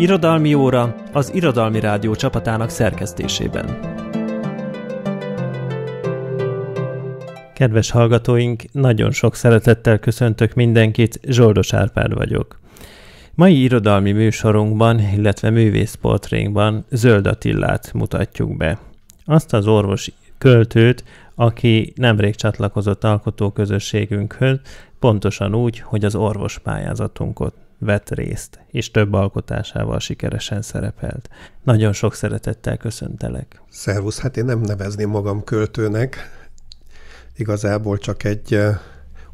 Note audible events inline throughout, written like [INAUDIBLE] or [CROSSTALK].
Irodalmi óra az Irodalmi Rádió csapatának szerkesztésében. Kedves hallgatóink, nagyon sok szeretettel köszöntök mindenkit, Zsoldos Árpád vagyok. Mai irodalmi műsorunkban, illetve művészportrénkban Zöld Attillát mutatjuk be. Azt az orvos költőt, aki nemrég csatlakozott alkotóközösségünkhöz, pontosan úgy, hogy az orvos pályázatunkot vett részt, és több alkotásával sikeresen szerepelt. Nagyon sok szeretettel köszöntelek. Szervusz, hát én nem nevezném magam költőnek, igazából csak egy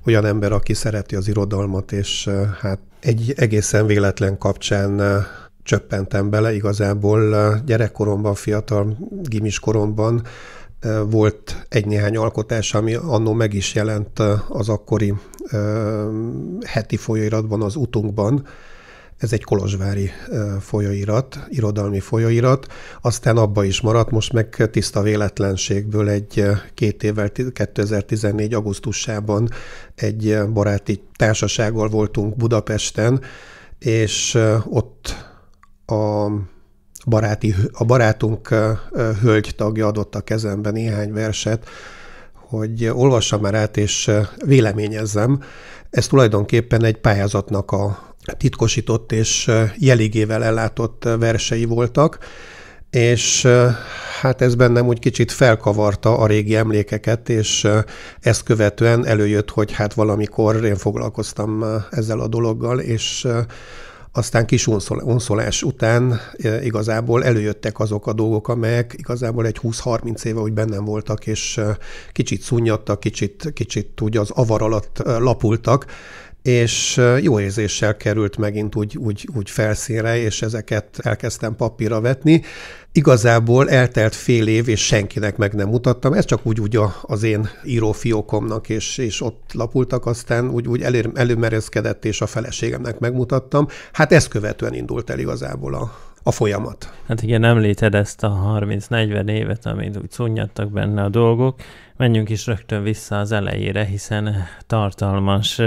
olyan ember, aki szereti az irodalmat, és hát egy egészen véletlen kapcsán csöppentem bele igazából gyerekkoromban, fiatal gimis koromban volt egy-néhány alkotás, ami annó meg is jelent az akkori heti folyóiratban, az utunkban. Ez egy kolozsvári folyóirat, irodalmi folyóirat, aztán abba is maradt, most meg tiszta véletlenségből egy két évvel, 2014. augusztusában egy baráti társasággal voltunk Budapesten, és ott a baráti, a barátunk hölgy tagja adott a kezembe néhány verset, hogy olvassam már át és véleményezzem. Ez tulajdonképpen egy pályázatnak a titkosított és jeligével ellátott versei voltak, és hát ez bennem úgy kicsit felkavarta a régi emlékeket, és ezt követően előjött, hogy hát valamikor én foglalkoztam ezzel a dologgal, és aztán kis onszolás után e, igazából előjöttek azok a dolgok, amelyek igazából egy 20-30 éve úgy bennem voltak, és e, kicsit szunnyadtak, kicsit, kicsit úgy az avar alatt e, lapultak, és jó érzéssel került megint úgy, úgy, úgy felszínre, és ezeket elkezdtem papírra vetni. Igazából eltelt fél év, és senkinek meg nem mutattam, ez csak úgy, úgy az én írófiókomnak, és, és ott lapultak, aztán úgy, úgy elér, előmerezkedett, és a feleségemnek megmutattam. Hát ezt követően indult el igazából a, a folyamat. Hát igen, említed ezt a 30-40 évet, amit úgy szunnyadtak benne a dolgok. Menjünk is rögtön vissza az elejére, hiszen tartalmas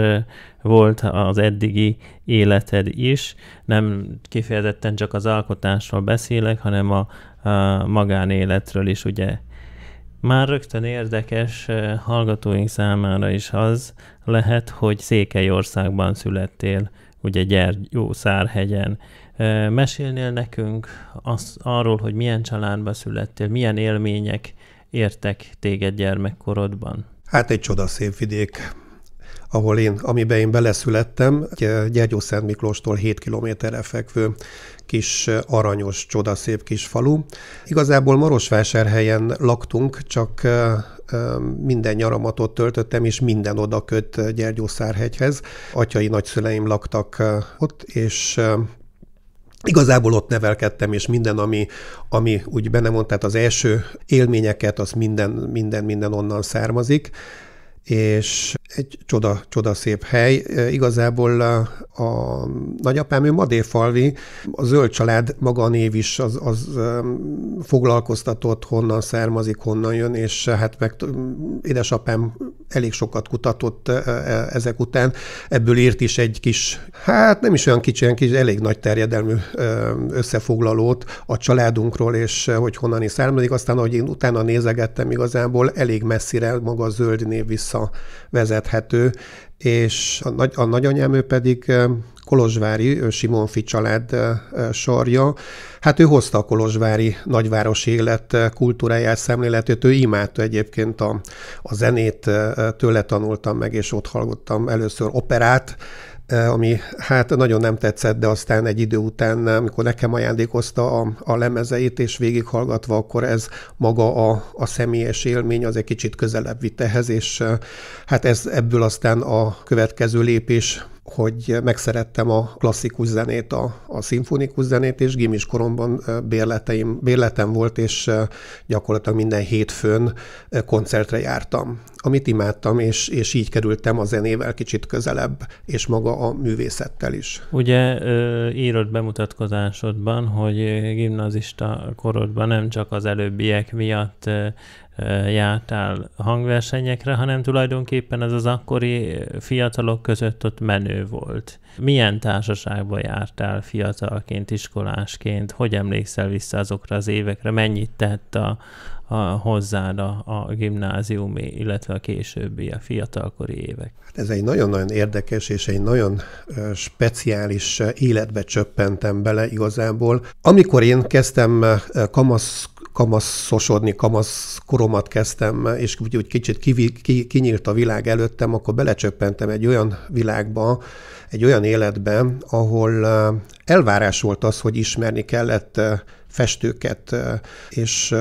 volt az eddigi életed is. Nem kifejezetten csak az alkotásról beszélek, hanem a, a magánéletről is, ugye. Már rögtön érdekes hallgatóink számára is az lehet, hogy Székelyországban születtél, ugye szárhegyen Mesélnél nekünk az, arról, hogy milyen családba születtél, milyen élmények értek téged gyermekkorodban? Hát egy csodaszép vidék ahol én, amiben én beleszülettem, eh, Gyergyó Szent Miklóstól 7 kilométerre fekvő kis eh, aranyos, csodaszép kis falu. Igazából Marosvásárhelyen laktunk, csak eh, minden nyaramat ott töltöttem, és minden oda köt Gyergyószárhegyhez. Atyai nagyszüleim laktak ott, és Igazából ott nevelkedtem, és minden, ami, ami úgy benne mond, tehát az első élményeket, az minden, minden, minden onnan származik és egy csoda, csoda szép hely. E, igazából a, e, a nagyapám, ő Madéfalvi, a zöld család maga a név is az, az e, foglalkoztatott, honnan származik, honnan jön, és hát meg édesapám elég sokat kutatott ezek után. Ebből írt is egy kis, hát nem is olyan kicsi, olyan kis, elég nagy terjedelmű összefoglalót a családunkról, és hogy honnan is származik. Aztán, ahogy én utána nézegettem, igazából elég messzire maga a zöld név vissza visszavezethető, és a, nagy, a nagyanyám ő pedig kolozsvári Simonfi család sorja. Hát ő hozta a kolozsvári nagyvárosi élet kultúráját, szemléletét, ő imádta egyébként a, a zenét, tőle tanultam meg, és ott hallgattam először operát, ami hát nagyon nem tetszett, de aztán egy idő után, amikor nekem ajándékozta a, a lemezeit, és végighallgatva, akkor ez maga a, a személyes élmény az egy kicsit közelebb vitt ehhez, és hát ez ebből aztán a következő lépés hogy megszerettem a klasszikus zenét, a, a szimfonikus zenét, és gimis koromban bérleteim, bérletem volt, és gyakorlatilag minden hétfőn koncertre jártam, amit imádtam, és, és így kerültem a zenével kicsit közelebb, és maga a művészettel is. Ugye írod bemutatkozásodban, hogy gimnazista korodban nem csak az előbbiek miatt jártál hangversenyekre, hanem tulajdonképpen ez az akkori fiatalok között ott menő volt. Milyen társaságba jártál fiatalként, iskolásként? Hogy emlékszel vissza azokra az évekre? Mennyit tett a, a, hozzád a, a gimnáziumi, illetve a későbbi, a fiatalkori évek? Hát ez egy nagyon-nagyon érdekes és egy nagyon speciális életbe csöppentem bele igazából. Amikor én kezdtem kamasz kamaszosodni, kamasz koromat kezdtem, és úgy, úgy kicsit kivi, ki, kinyílt a világ előttem, akkor belecsöppentem egy olyan világba, egy olyan életbe, ahol elvárás volt az, hogy ismerni kellett festőket, és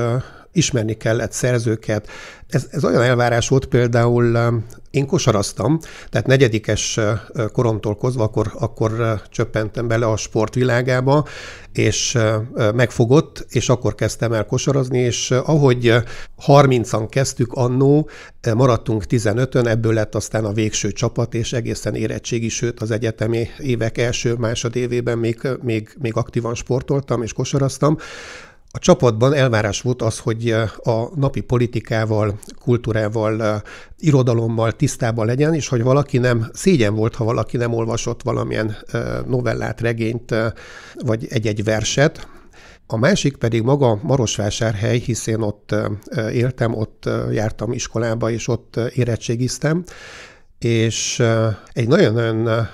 ismerni kellett szerzőket. Ez, ez olyan elvárás volt például, um, én kosaraztam, tehát negyedikes uh, koromtól kozva, akkor, akkor uh, csöppentem bele a sportvilágába, és uh, megfogott, és akkor kezdtem el kosarazni, és ahogy 30-an kezdtük annó, maradtunk 15-ön, ebből lett aztán a végső csapat, és egészen érettségi, sőt az egyetemi évek első-másodévében még, még, még aktívan sportoltam és kosaraztam. A csapatban elvárás volt az, hogy eh, a napi politikával, kultúrával, eh, irodalommal tisztában legyen, és hogy valaki nem, szégyen volt, ha valaki nem olvasott valamilyen eh, novellát, regényt, vagy egy-egy verset, a másik pedig maga Marosvásárhely, hiszen ott éltem, ott jártam iskolába, és ott érettségiztem, és egy nagyon-nagyon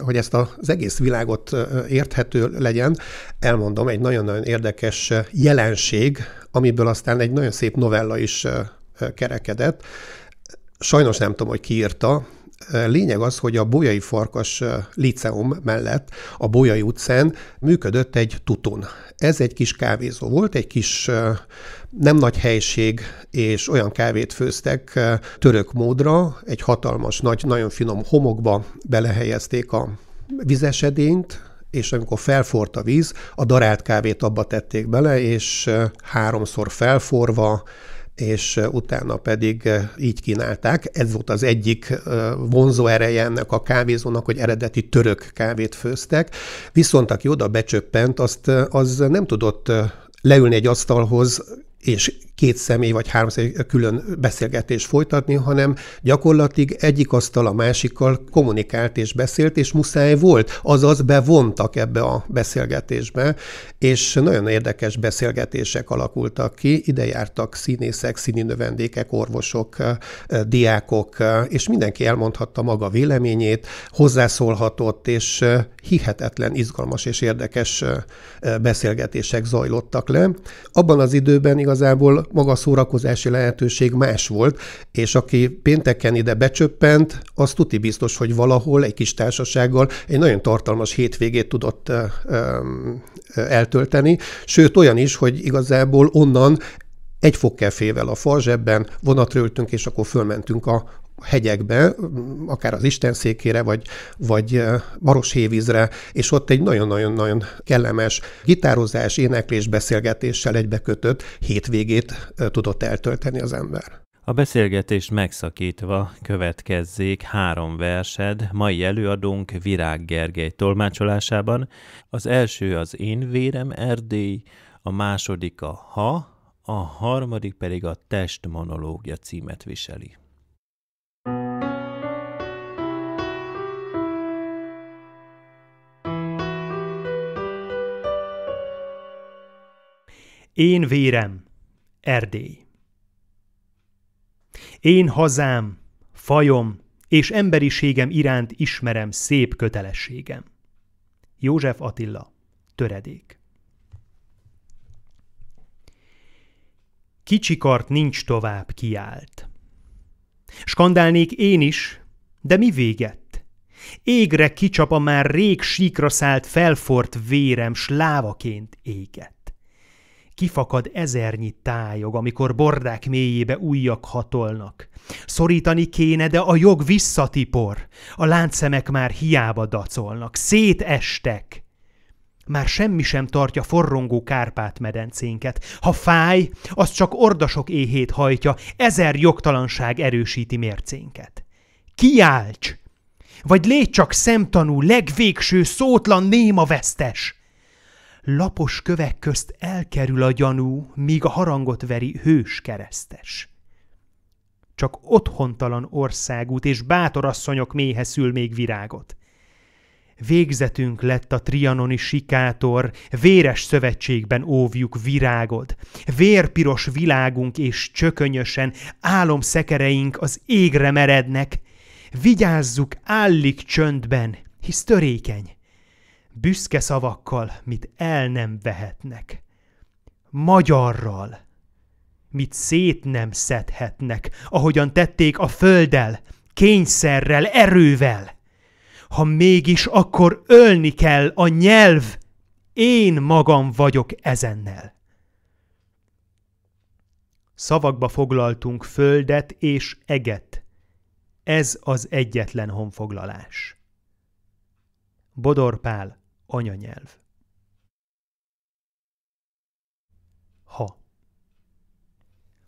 hogy ezt az egész világot érthető legyen, elmondom egy nagyon-nagyon érdekes jelenség, amiből aztán egy nagyon szép novella is kerekedett. Sajnos nem tudom, hogy ki írta, Lényeg az, hogy a Bolyai Farkas Liceum mellett a Bolyai utcán működött egy tutun. Ez egy kis kávézó volt, egy kis nem nagy helység, és olyan kávét főztek eh, török módra, egy hatalmas, nagy, nagyon finom homokba belehelyezték a vizesedényt, és amikor felforrt a víz, a darált kávét abba tették bele, és eh, háromszor felforva, és eh, utána pedig így kínálták. Ez volt az egyik vonzó ereje ennek a kávézónak, hogy eredeti török kávét főztek. Viszont aki oda becsöppent, azt az nem tudott leülni egy asztalhoz és két személy vagy három személy külön beszélgetést folytatni, hanem gyakorlatig egyik asztal a másikkal kommunikált és beszélt, és muszáj volt, azaz bevontak ebbe a beszélgetésbe, és nagyon érdekes beszélgetések alakultak ki, ide jártak színészek, színi növendékek, orvosok, diákok, és mindenki elmondhatta maga véleményét, hozzászólhatott, és hihetetlen izgalmas és érdekes beszélgetések zajlottak le. Abban az időben igazából maga a szórakozási lehetőség más volt, és aki pénteken ide becsöppent, az tuti biztos, hogy valahol egy kis társasággal egy nagyon tartalmas hétvégét tudott eltölteni, sőt olyan is, hogy igazából onnan egy fokkefével a falzsebben vonatra ültünk, és akkor fölmentünk a hegyekbe, akár az székére, vagy, vagy Maroshévízre, és ott egy nagyon-nagyon-nagyon kellemes gitározás, éneklés, beszélgetéssel egybekötött hétvégét tudott eltölteni az ember. A beszélgetést megszakítva következzék három versed mai előadónk Virág Gergely tolmácsolásában. Az első az Én vérem Erdély, a második a Ha, a harmadik pedig a Test monológia címet viseli. Én vérem, Erdély. Én hazám, fajom és emberiségem iránt ismerem szép kötelességem. József Attila, töredék. Kicsikart nincs tovább kiált. Skandálnék én is, de mi véget? Égre kicsap a már rég síkra szállt felfort vérem, slávaként éget. Kifakad ezernyi tájog, amikor bordák mélyébe újjak hatolnak. Szorítani kéne, de a jog visszatipor. A láncszemek már hiába dacolnak. Szétestek! Már semmi sem tartja forrongó Kárpát-medencénket. Ha fáj, az csak ordasok éhét hajtja, ezer jogtalanság erősíti mércénket. Kiálts! Vagy légy csak szemtanú, legvégső, szótlan néma vesztes! lapos kövek közt elkerül a gyanú, míg a harangot veri hős keresztes. Csak otthontalan országút és bátor asszonyok méhe szül még virágot. Végzetünk lett a trianoni sikátor, véres szövetségben óvjuk virágod. Vérpiros világunk és csökönyösen szekereink az égre merednek. Vigyázzuk állik csöndben, hisz törékeny büszke szavakkal, mit el nem vehetnek, magyarral, mit szét nem szedhetnek, ahogyan tették a földdel, kényszerrel, erővel. Ha mégis, akkor ölni kell a nyelv, én magam vagyok ezennel. Szavakba foglaltunk földet és eget. Ez az egyetlen honfoglalás. Bodor Pál Anyanyelv. Ha.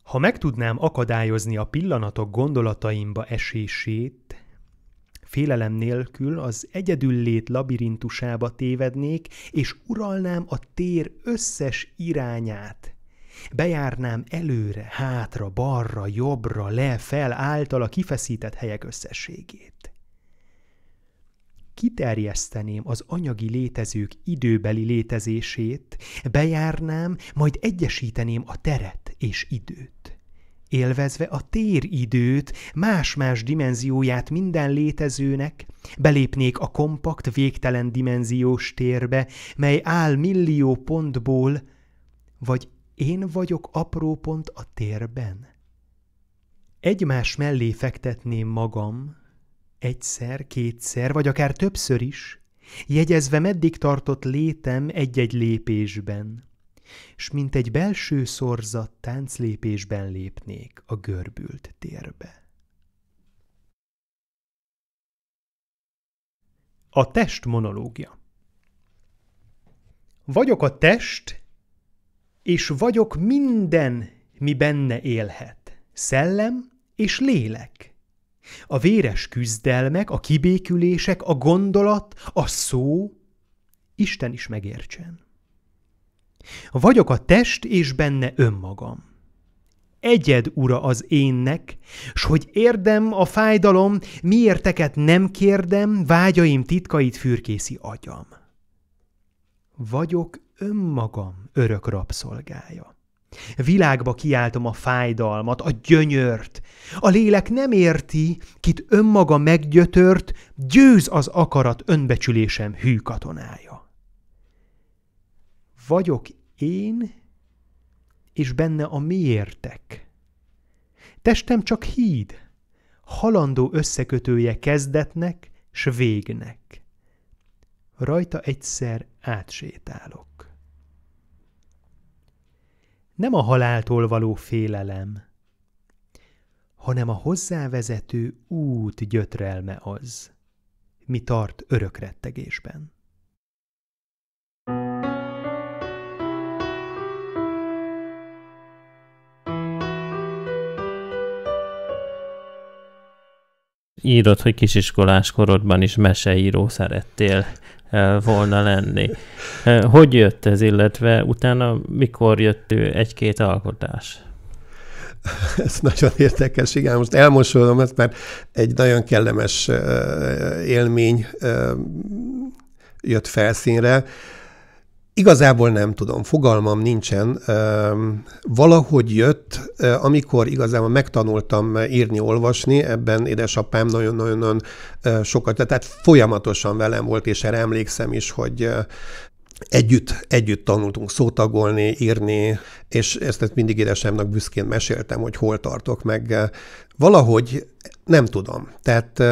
Ha meg tudnám akadályozni a pillanatok gondolataimba esését, félelem nélkül az egyedüllét labirintusába tévednék, és uralnám a tér összes irányát. Bejárnám előre, hátra, balra, jobbra, le, fel által a kifeszített helyek összességét kiterjeszteném az anyagi létezők időbeli létezését, bejárnám, majd egyesíteném a teret és időt. Élvezve a téridőt, más-más dimenzióját minden létezőnek, belépnék a kompakt, végtelen dimenziós térbe, mely áll millió pontból, vagy én vagyok apró pont a térben? Egymás mellé fektetném magam, Egyszer, kétszer, vagy akár többször is, jegyezve meddig tartott létem egy-egy lépésben, s mint egy belső szorzat tánclépésben lépnék a görbült térbe. A test monológia Vagyok a test, és vagyok minden, mi benne élhet, szellem és lélek. A véres küzdelmek, a kibékülések, a gondolat, a szó, Isten is megértsen. Vagyok a test, és benne önmagam. Egyed ura az énnek, s hogy érdem a fájdalom, miérteket nem kérdem, vágyaim titkait fürkészi agyam. Vagyok önmagam örök rabszolgája. Világba kiáltom a fájdalmat, a gyönyört. A lélek nem érti, kit önmaga meggyötört, győz az akarat önbecsülésem hű katonája. Vagyok én, és benne a miértek. Testem csak híd, halandó összekötője kezdetnek s végnek. Rajta egyszer átsétálok nem a haláltól való félelem, hanem a hozzávezető út gyötrelme az, mi tart örök rettegésben. Írod, hogy kisiskolás korodban is meseíró szerettél. Eh, volna lenni. Eh, hogy jött ez, illetve utána mikor jött egy-két alkotás? [LAUGHS] ez nagyon érdekes, igen, most elmosolom ezt, mert egy nagyon kellemes eh, élmény jött felszínre. Igazából nem tudom, fogalmam nincsen. Valahogy jött, amikor igazából megtanultam írni, olvasni, ebben édesapám nagyon-nagyon sokat, tehát folyamatosan velem volt, és erre emlékszem is, hogy együtt, együtt tanultunk szótagolni, írni, és ezt mindig édesemnek büszkén meséltem, hogy hol tartok, meg valahogy nem tudom. Tehát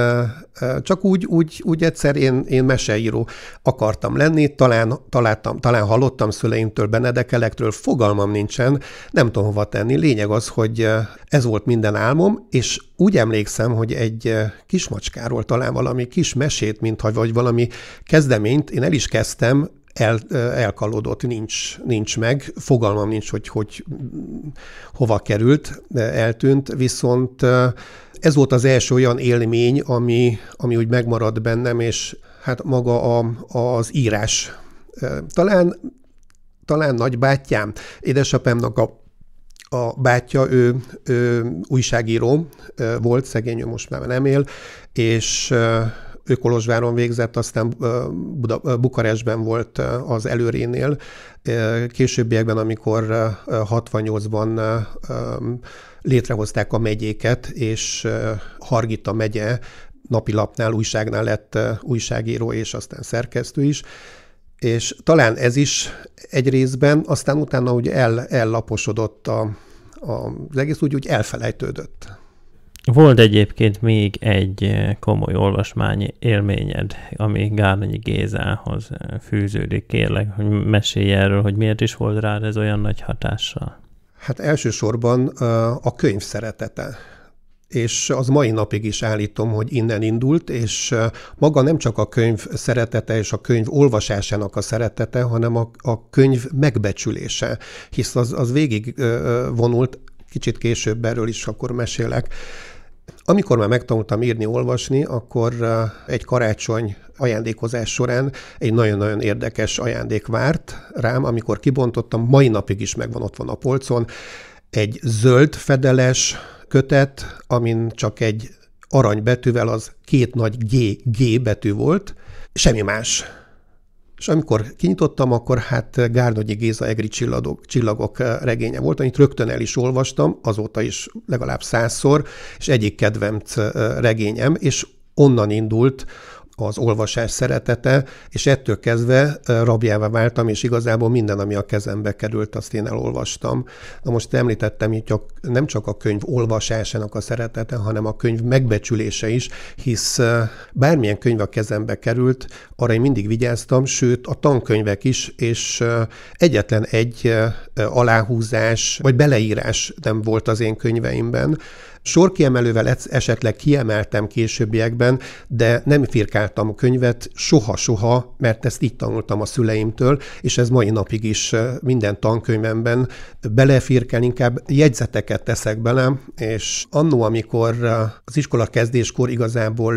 csak úgy, úgy, úgy egyszer én, én meseíró akartam lenni, talán, találtam, talán hallottam szüleimtől Benedekelekről, fogalmam nincsen, nem tudom hova tenni. Lényeg az, hogy ez volt minden álmom, és úgy emlékszem, hogy egy kismacskáról talán valami kis mesét, mintha vagy valami kezdeményt én el is kezdtem, el, elkalódott, nincs, nincs meg. Fogalmam nincs, hogy, hogy hova került, eltűnt, viszont ez volt az első olyan élmény, ami, ami úgy megmaradt bennem, és hát maga a, az írás. Talán, talán nagybátyám, édesapámnak a a bátyja, ő, ő újságíró volt, szegény, ő most már nem él, és ő Kolozsváron végzett, aztán Buda, Bukarestben volt az előrénél. Későbbiekben, amikor 68-ban létrehozták a megyéket, és Hargita megye napilapnál, újságnál lett újságíró, és aztán szerkesztő is. És talán ez is egy részben, aztán utána ugye el, ellaposodott a, a, az egész, úgy, úgy elfelejtődött. Volt egyébként még egy eh, komoly olvasmány élményed, ami Gárnyi Gézához eh, fűződik. Kérlek, hogy mesélj erről, hogy miért is volt rád ez olyan nagy hatással. Hát elsősorban eh, a könyv szeretete és az mai napig is állítom, hogy innen indult, és maga nem csak a könyv szeretete és a könyv olvasásának a szeretete, hanem a, a könyv megbecsülése, hisz az, az végig vonult, kicsit később erről is akkor mesélek, amikor már megtanultam írni, olvasni, akkor uh, egy karácsony ajándékozás során egy nagyon-nagyon érdekes ajándék várt rám, amikor kibontottam, mai napig is megvan ott van a polcon, egy zöld fedeles kötet, amin csak egy aranybetűvel az két nagy G, G betű volt, semmi más. És amikor kinyitottam, akkor hát Gárnagyi Géza egri csillagok, csillagok eh, regénye volt, amit rögtön el is olvastam, azóta is legalább százszor, és egyik kedvenc eh, regényem, és onnan indult az olvasás szeretete, és ettől kezdve rabjává váltam, és igazából minden, ami a kezembe került, azt én elolvastam. Na most említettem itt nem csak a könyv olvasásának a szeretete, hanem a könyv megbecsülése is, hisz bármilyen könyv a kezembe került, arra én mindig vigyáztam, sőt a tankönyvek is, és egyetlen egy aláhúzás vagy beleírás nem volt az én könyveimben. Sorkiemelővel esetleg kiemeltem későbbiekben, de nem firkáltam a könyvet soha-soha, mert ezt így tanultam a szüleimtől, és ez mai napig is minden tankönyvemben belefirkel, inkább jegyzeteket teszek bele, és annó, amikor az iskola kezdéskor igazából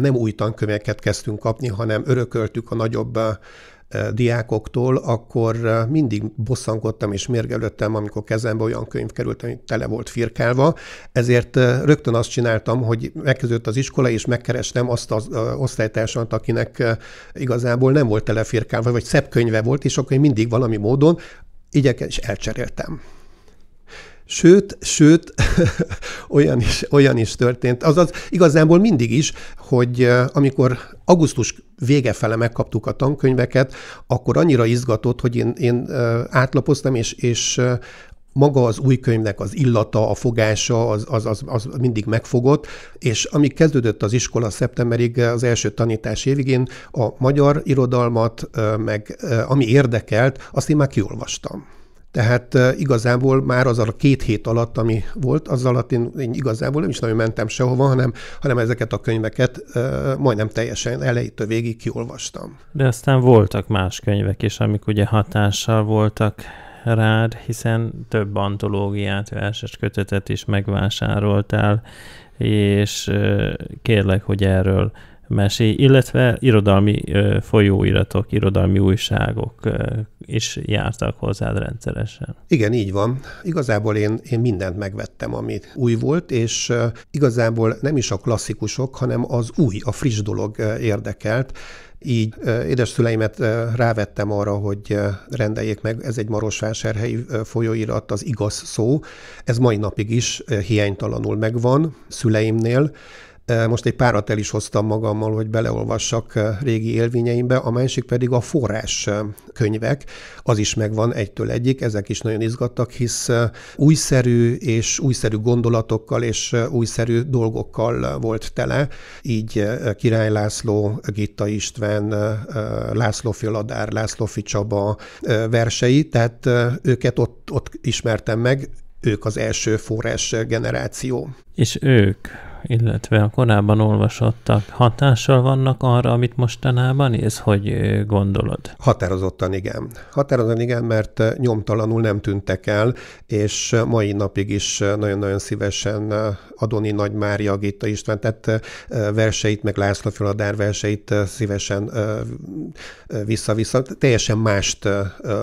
nem új tankönyveket kezdtünk kapni, hanem örököltük a nagyobb diákoktól, akkor mindig bosszankodtam és mérgelődtem, amikor kezembe olyan könyv került, ami tele volt firkálva. Ezért rögtön azt csináltam, hogy megkezdődött az iskola, és megkerestem azt az osztálytársamat, akinek igazából nem volt tele firkálva, vagy szebb könyve volt, és akkor én mindig valami módon igyekeztem és elcseréltem. Sőt, sőt, [LAUGHS] olyan is, olyan is történt. Azaz igazából mindig is, hogy amikor augusztus vége fele megkaptuk a tankönyveket, akkor annyira izgatott, hogy én, én átlapoztam, és, és maga az új könyvnek az illata, a fogása, az, az, az, az mindig megfogott, és amíg kezdődött az iskola szeptemberig, az első tanítás évig, én a magyar irodalmat, meg ami érdekelt, azt én már kiolvastam. Tehát igazából már az a két hét alatt, ami volt, az alatt én, én igazából nem is nagyon mentem sehova, hanem, hanem ezeket a könyveket majdnem teljesen elejétől végig kiolvastam. De aztán voltak más könyvek is, amik ugye hatással voltak rád, hiszen több antológiát, verses kötetet is megvásároltál, és kérlek, hogy erről mesély, illetve irodalmi folyóiratok, irodalmi újságok is jártak hozzád rendszeresen. Igen, így van. Igazából én, én mindent megvettem, amit új volt, és igazából nem is a klasszikusok, hanem az új, a friss dolog érdekelt. Így szüleimet rávettem arra, hogy rendeljék meg, ez egy Marosvásárhelyi folyóirat, az igaz szó. Ez mai napig is hiánytalanul megvan szüleimnél, E, most egy párat el is hoztam magammal, hogy beleolvassak e, régi élvényeimbe, a másik pedig a forrás e, könyvek, az is megvan egytől egyik, ezek is nagyon izgattak, hisz újszerű és újszerű gondolatokkal és újszerű dolgokkal volt tele, így Király László, Gitta István, László Föladár, László Ficsaba versei, tehát őket ott, ott ismertem meg, ők az első forrás generáció. És ők illetve a korábban olvasottak hatással vannak arra, amit mostanában ez hogy gondolod? Határozottan igen. Határozottan igen, mert nyomtalanul nem tűntek el, és mai napig is nagyon-nagyon szívesen Adoni Nagy Mária Gitta István tett verseit, meg László Füladár verseit szívesen vissza-vissza. Teljesen mást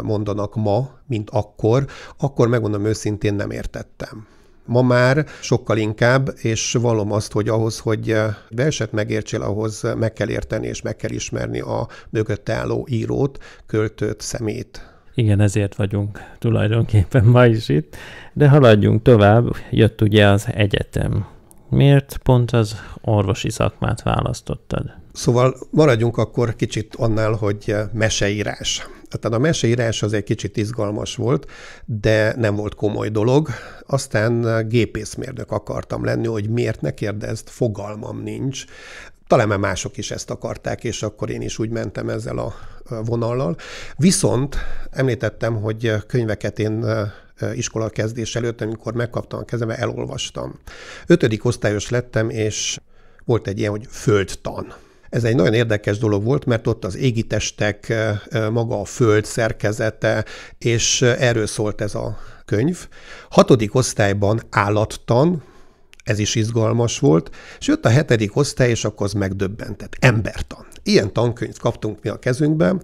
mondanak ma, mint akkor. Akkor megmondom őszintén, nem értettem. Ma már sokkal inkább, és vallom azt, hogy ahhoz, hogy eh, verset megértsél, ahhoz meg kell érteni és meg kell ismerni a mögött álló írót, költőt, szemét. Igen, ezért vagyunk tulajdonképpen ma is itt, de haladjunk tovább, jött ugye az egyetem. Miért pont az orvosi szakmát választottad? Szóval maradjunk akkor kicsit annál, hogy eh, meseírás. Tehát a meseírás az egy kicsit izgalmas volt, de nem volt komoly dolog. Aztán eh, gépészmérnök akartam lenni, hogy miért ne kérdezd, fogalmam nincs. Talán már mások is ezt akarták, és akkor én is úgy mentem ezzel a eh, vonallal. Viszont említettem, hogy könyveket én iskola kezdés előtt, amikor megkaptam a kezembe, elolvastam. Ötödik osztályos lettem, és volt egy ilyen, hogy földtan ez egy nagyon érdekes dolog volt, mert ott az égitestek, maga a föld szerkezete, és erről szólt ez a könyv. Hatodik osztályban állattan, ez is izgalmas volt, és jött a hetedik osztály, és akkor az megdöbbentett. Embertan. Ilyen tankönyvet kaptunk mi a kezünkben,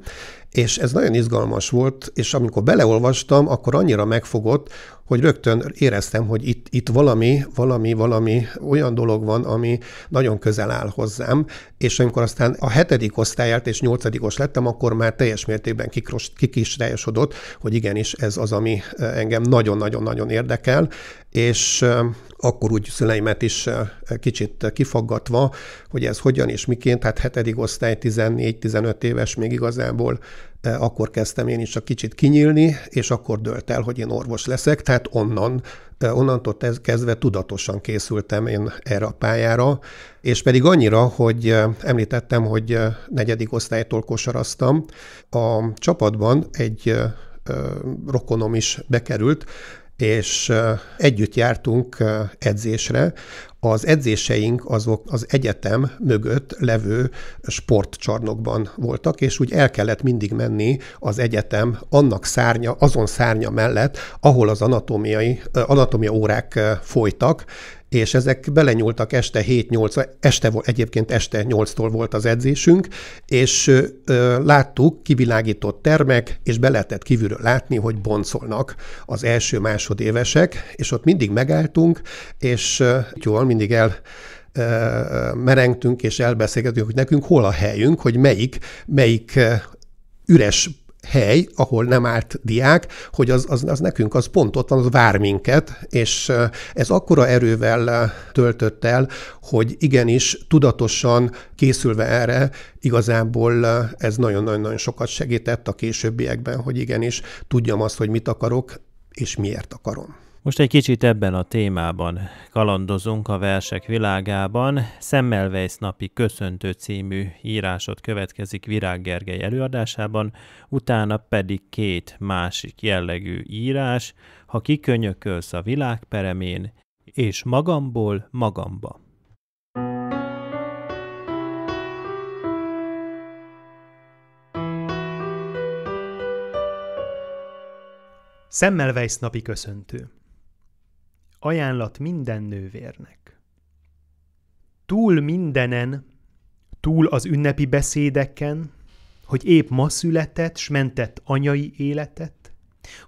és ez nagyon izgalmas volt, és amikor beleolvastam, akkor annyira megfogott, hogy rögtön éreztem, hogy itt, itt valami, valami, valami olyan dolog van, ami nagyon közel áll hozzám, és amikor aztán a hetedik osztályát és nyolcadikos lettem, akkor már teljes mértékben kikros, hogy igenis ez az, ami eh, engem nagyon-nagyon-nagyon érdekel, és eh, akkor úgy szüleimet is eh, kicsit kifaggatva, hogy ez hogyan és miként, hát hetedik osztály 14-15 éves még igazából E, akkor kezdtem én is csak kicsit kinyílni, és akkor dölt el, hogy én orvos leszek, tehát onnan, e, onnantól kezdve tudatosan készültem én erre a pályára, és pedig annyira, hogy e, említettem, hogy negyedik osztálytól kosaraztam. A csapatban egy rokonom is bekerült, és együtt jártunk edzésre, az edzéseink azok az egyetem mögött levő sportcsarnokban voltak, és úgy el kellett mindig menni az egyetem annak szárnya, azon szárnya mellett, ahol az anatómiai, anatómia órák folytak, és ezek belenyúltak este 7-8, este, egyébként este 8-tól volt az edzésünk, és ö, láttuk, kivilágított termek, és be lehetett kívülről látni, hogy boncolnak az első másodévesek, és ott mindig megálltunk, és ö, jól mindig el ö, merengtünk és elbeszélgetünk, hogy nekünk hol a helyünk, hogy melyik, melyik üres hely, ahol nem állt diák, hogy az, az, az nekünk az pont ott van, az vár minket, és eh, ez akkora erővel eh, töltött el, hogy igenis tudatosan készülve erre, igazából eh, ez nagyon-nagyon sokat segített a későbbiekben, hogy igenis tudjam azt, hogy mit akarok, és miért akarom. Most egy kicsit ebben a témában kalandozunk a versek világában. Szemmelweis napi köszöntő című írásot következik Virág Gergely előadásában, utána pedig két másik jellegű írás, ha kikönyökölsz a világ peremén, és magamból magamba. Szemmelweis napi köszöntő ajánlat minden nővérnek. Túl mindenen, túl az ünnepi beszédeken, hogy épp ma született, s mentett anyai életet,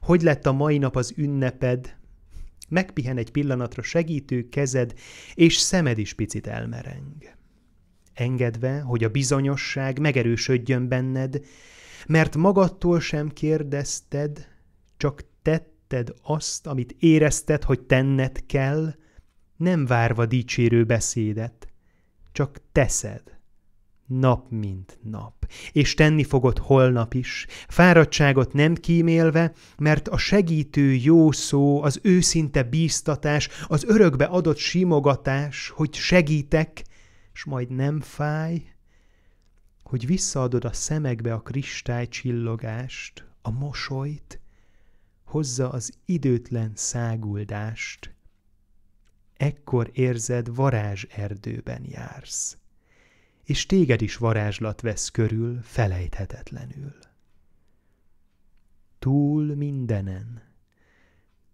hogy lett a mai nap az ünneped, megpihen egy pillanatra segítő kezed, és szemed is picit elmereng. Engedve, hogy a bizonyosság megerősödjön benned, mert magadtól sem kérdezted, csak tett tetted azt, amit érezted, hogy tenned kell, nem várva dicsérő beszédet, csak teszed nap mint nap, és tenni fogod holnap is, fáradtságot nem kímélve, mert a segítő jó szó, az őszinte bíztatás, az örökbe adott simogatás, hogy segítek, s majd nem fáj, hogy visszaadod a szemekbe a kristálycsillogást, a mosolyt, hozza az időtlen száguldást. Ekkor érzed varázs erdőben jársz, és téged is varázslat vesz körül felejthetetlenül. Túl mindenen,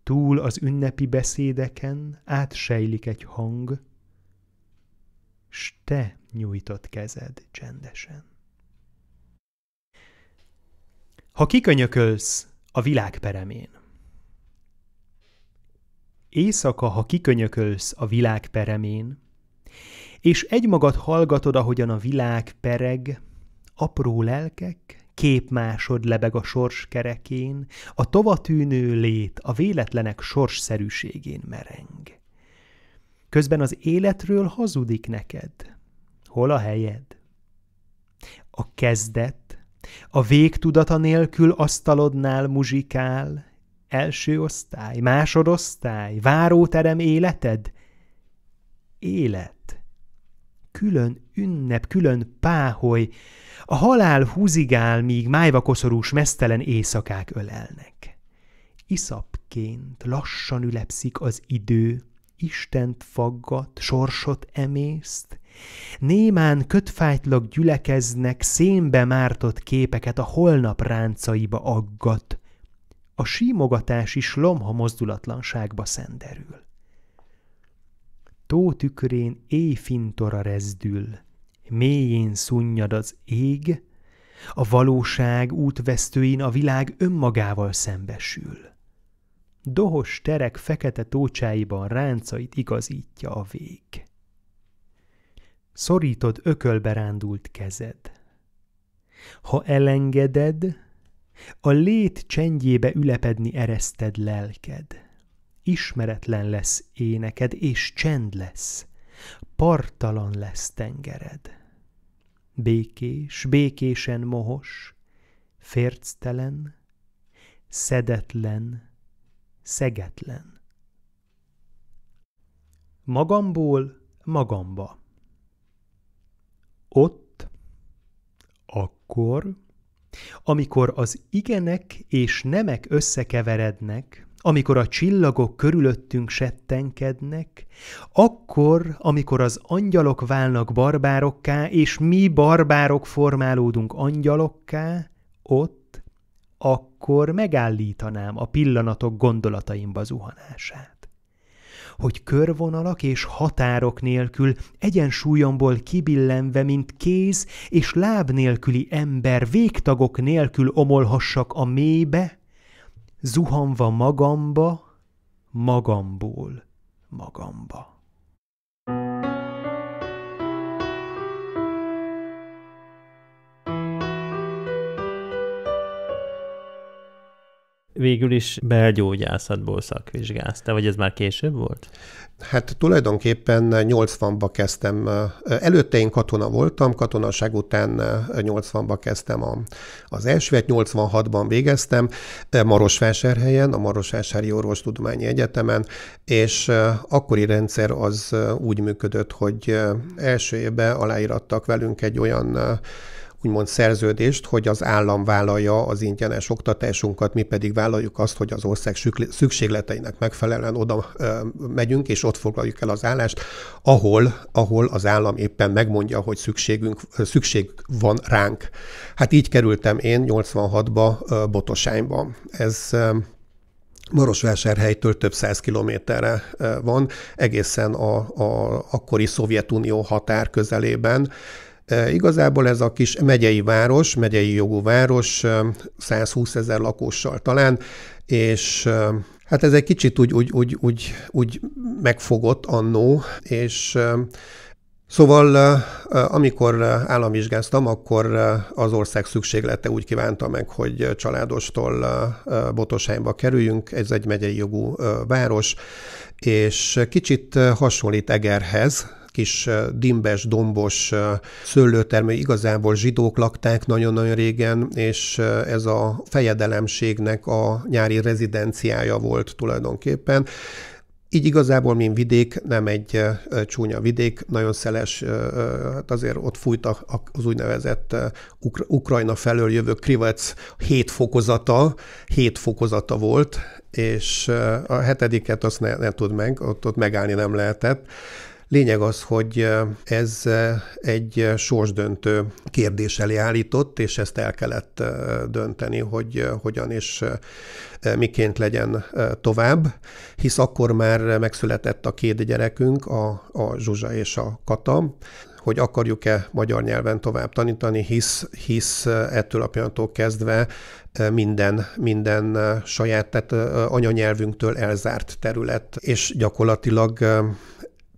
túl az ünnepi beszédeken átsejlik egy hang, s te nyújtott kezed csendesen. Ha kikönyökölsz, a világ peremén Éjszaka, ha kikönyökölsz a világ peremén, és egymagad hallgatod, ahogyan a világ pereg, apró lelkek, képmásod lebeg a sors kerekén, a tovatűnő lét a véletlenek sorsszerűségén mereng. Közben az életről hazudik neked. Hol a helyed? A kezdet, a végtudata nélkül asztalodnál muzsikál, első osztály, másodosztály, váróterem életed? Élet. Külön ünnep, külön páholy, a halál húzigál, míg májvakoszorús mesztelen éjszakák ölelnek. Iszapként lassan ülepszik az idő, Istent faggat, sorsot emészt, Némán kötfájtlag gyülekeznek szénbe mártott képeket a holnap ráncaiba aggat. A símogatás is lomha mozdulatlanságba szenderül. Tó tükrén éjfintora rezdül, mélyén szunnyad az ég, a valóság útvesztőin a világ önmagával szembesül. Dohos terek fekete tócsáiban ráncait igazítja a vég szorítod ökölbe rándult kezed. Ha elengeded, a lét csendjébe ülepedni ereszted lelked. Ismeretlen lesz éneked, és csend lesz, partalan lesz tengered. Békés, békésen mohos, férctelen, szedetlen, szegetlen. Magamból magamba ott, akkor, amikor az igenek és nemek összekeverednek, amikor a csillagok körülöttünk settenkednek, akkor, amikor az angyalok válnak barbárokká, és mi barbárok formálódunk angyalokká, ott, akkor megállítanám a pillanatok gondolataimba zuhanását hogy körvonalak és határok nélkül egyensúlyomból kibillenve, mint kéz és láb nélküli ember végtagok nélkül omolhassak a mélybe, zuhanva magamba, magamból magamba. végül is belgyógyászatból szakvizsgázta, vagy ez már később volt? Hát tulajdonképpen 80-ba kezdtem, előtte én katona voltam, katonaság után 80-ba kezdtem a, az elsőt 86-ban végeztem Marosvásárhelyen, a Marosvásári Orvostudományi Egyetemen, és akkori rendszer az úgy működött, hogy első évben aláírattak velünk egy olyan úgymond szerződést, hogy az állam vállalja az ingyenes oktatásunkat, mi pedig vállaljuk azt, hogy az ország szükségleteinek megfelelően oda megyünk, és ott foglaljuk el az állást, ahol, ahol az állam éppen megmondja, hogy szükségünk, szükség van ránk. Hát így kerültem én 86-ba Botosányba. Ez Marosvásárhelytől több száz kilométerre van, egészen a, a akkori Szovjetunió határ közelében. E, igazából ez a kis megyei város, megyei jogú város, 120 e, ezer lakossal talán, és e, hát ez egy kicsit úgy, úgy, úgy, úgy, úgy megfogott annó, és Szóval, amikor államvizsgáztam, akkor az ország szükséglete úgy kívánta meg, hogy családostól Botosányba kerüljünk, ez egy megyei jogú város, és kicsit hasonlít Egerhez, kis dimbes, dombos szőlőtermő, igazából zsidók lakták nagyon-nagyon régen, és ez a fejedelemségnek a nyári rezidenciája volt tulajdonképpen. Így igazából, mint vidék, nem egy csúnya vidék, nagyon szeles, hát azért ott fújt az úgynevezett Ukrajna felől jövő krivec hét fokozata, hét fokozata volt, és a hetediket azt ne, ne tud meg, ott, ott megállni nem lehetett. Lényeg az, hogy ez egy sorsdöntő kérdés elé állított, és ezt el kellett dönteni, hogy hogyan és miként legyen tovább, hisz akkor már megszületett a két gyerekünk, a, a Zsuzsa és a Kata, hogy akarjuk-e magyar nyelven tovább tanítani, hisz, hisz ettől a pillanattól kezdve minden, minden saját, tehát anyanyelvünktől elzárt terület, és gyakorlatilag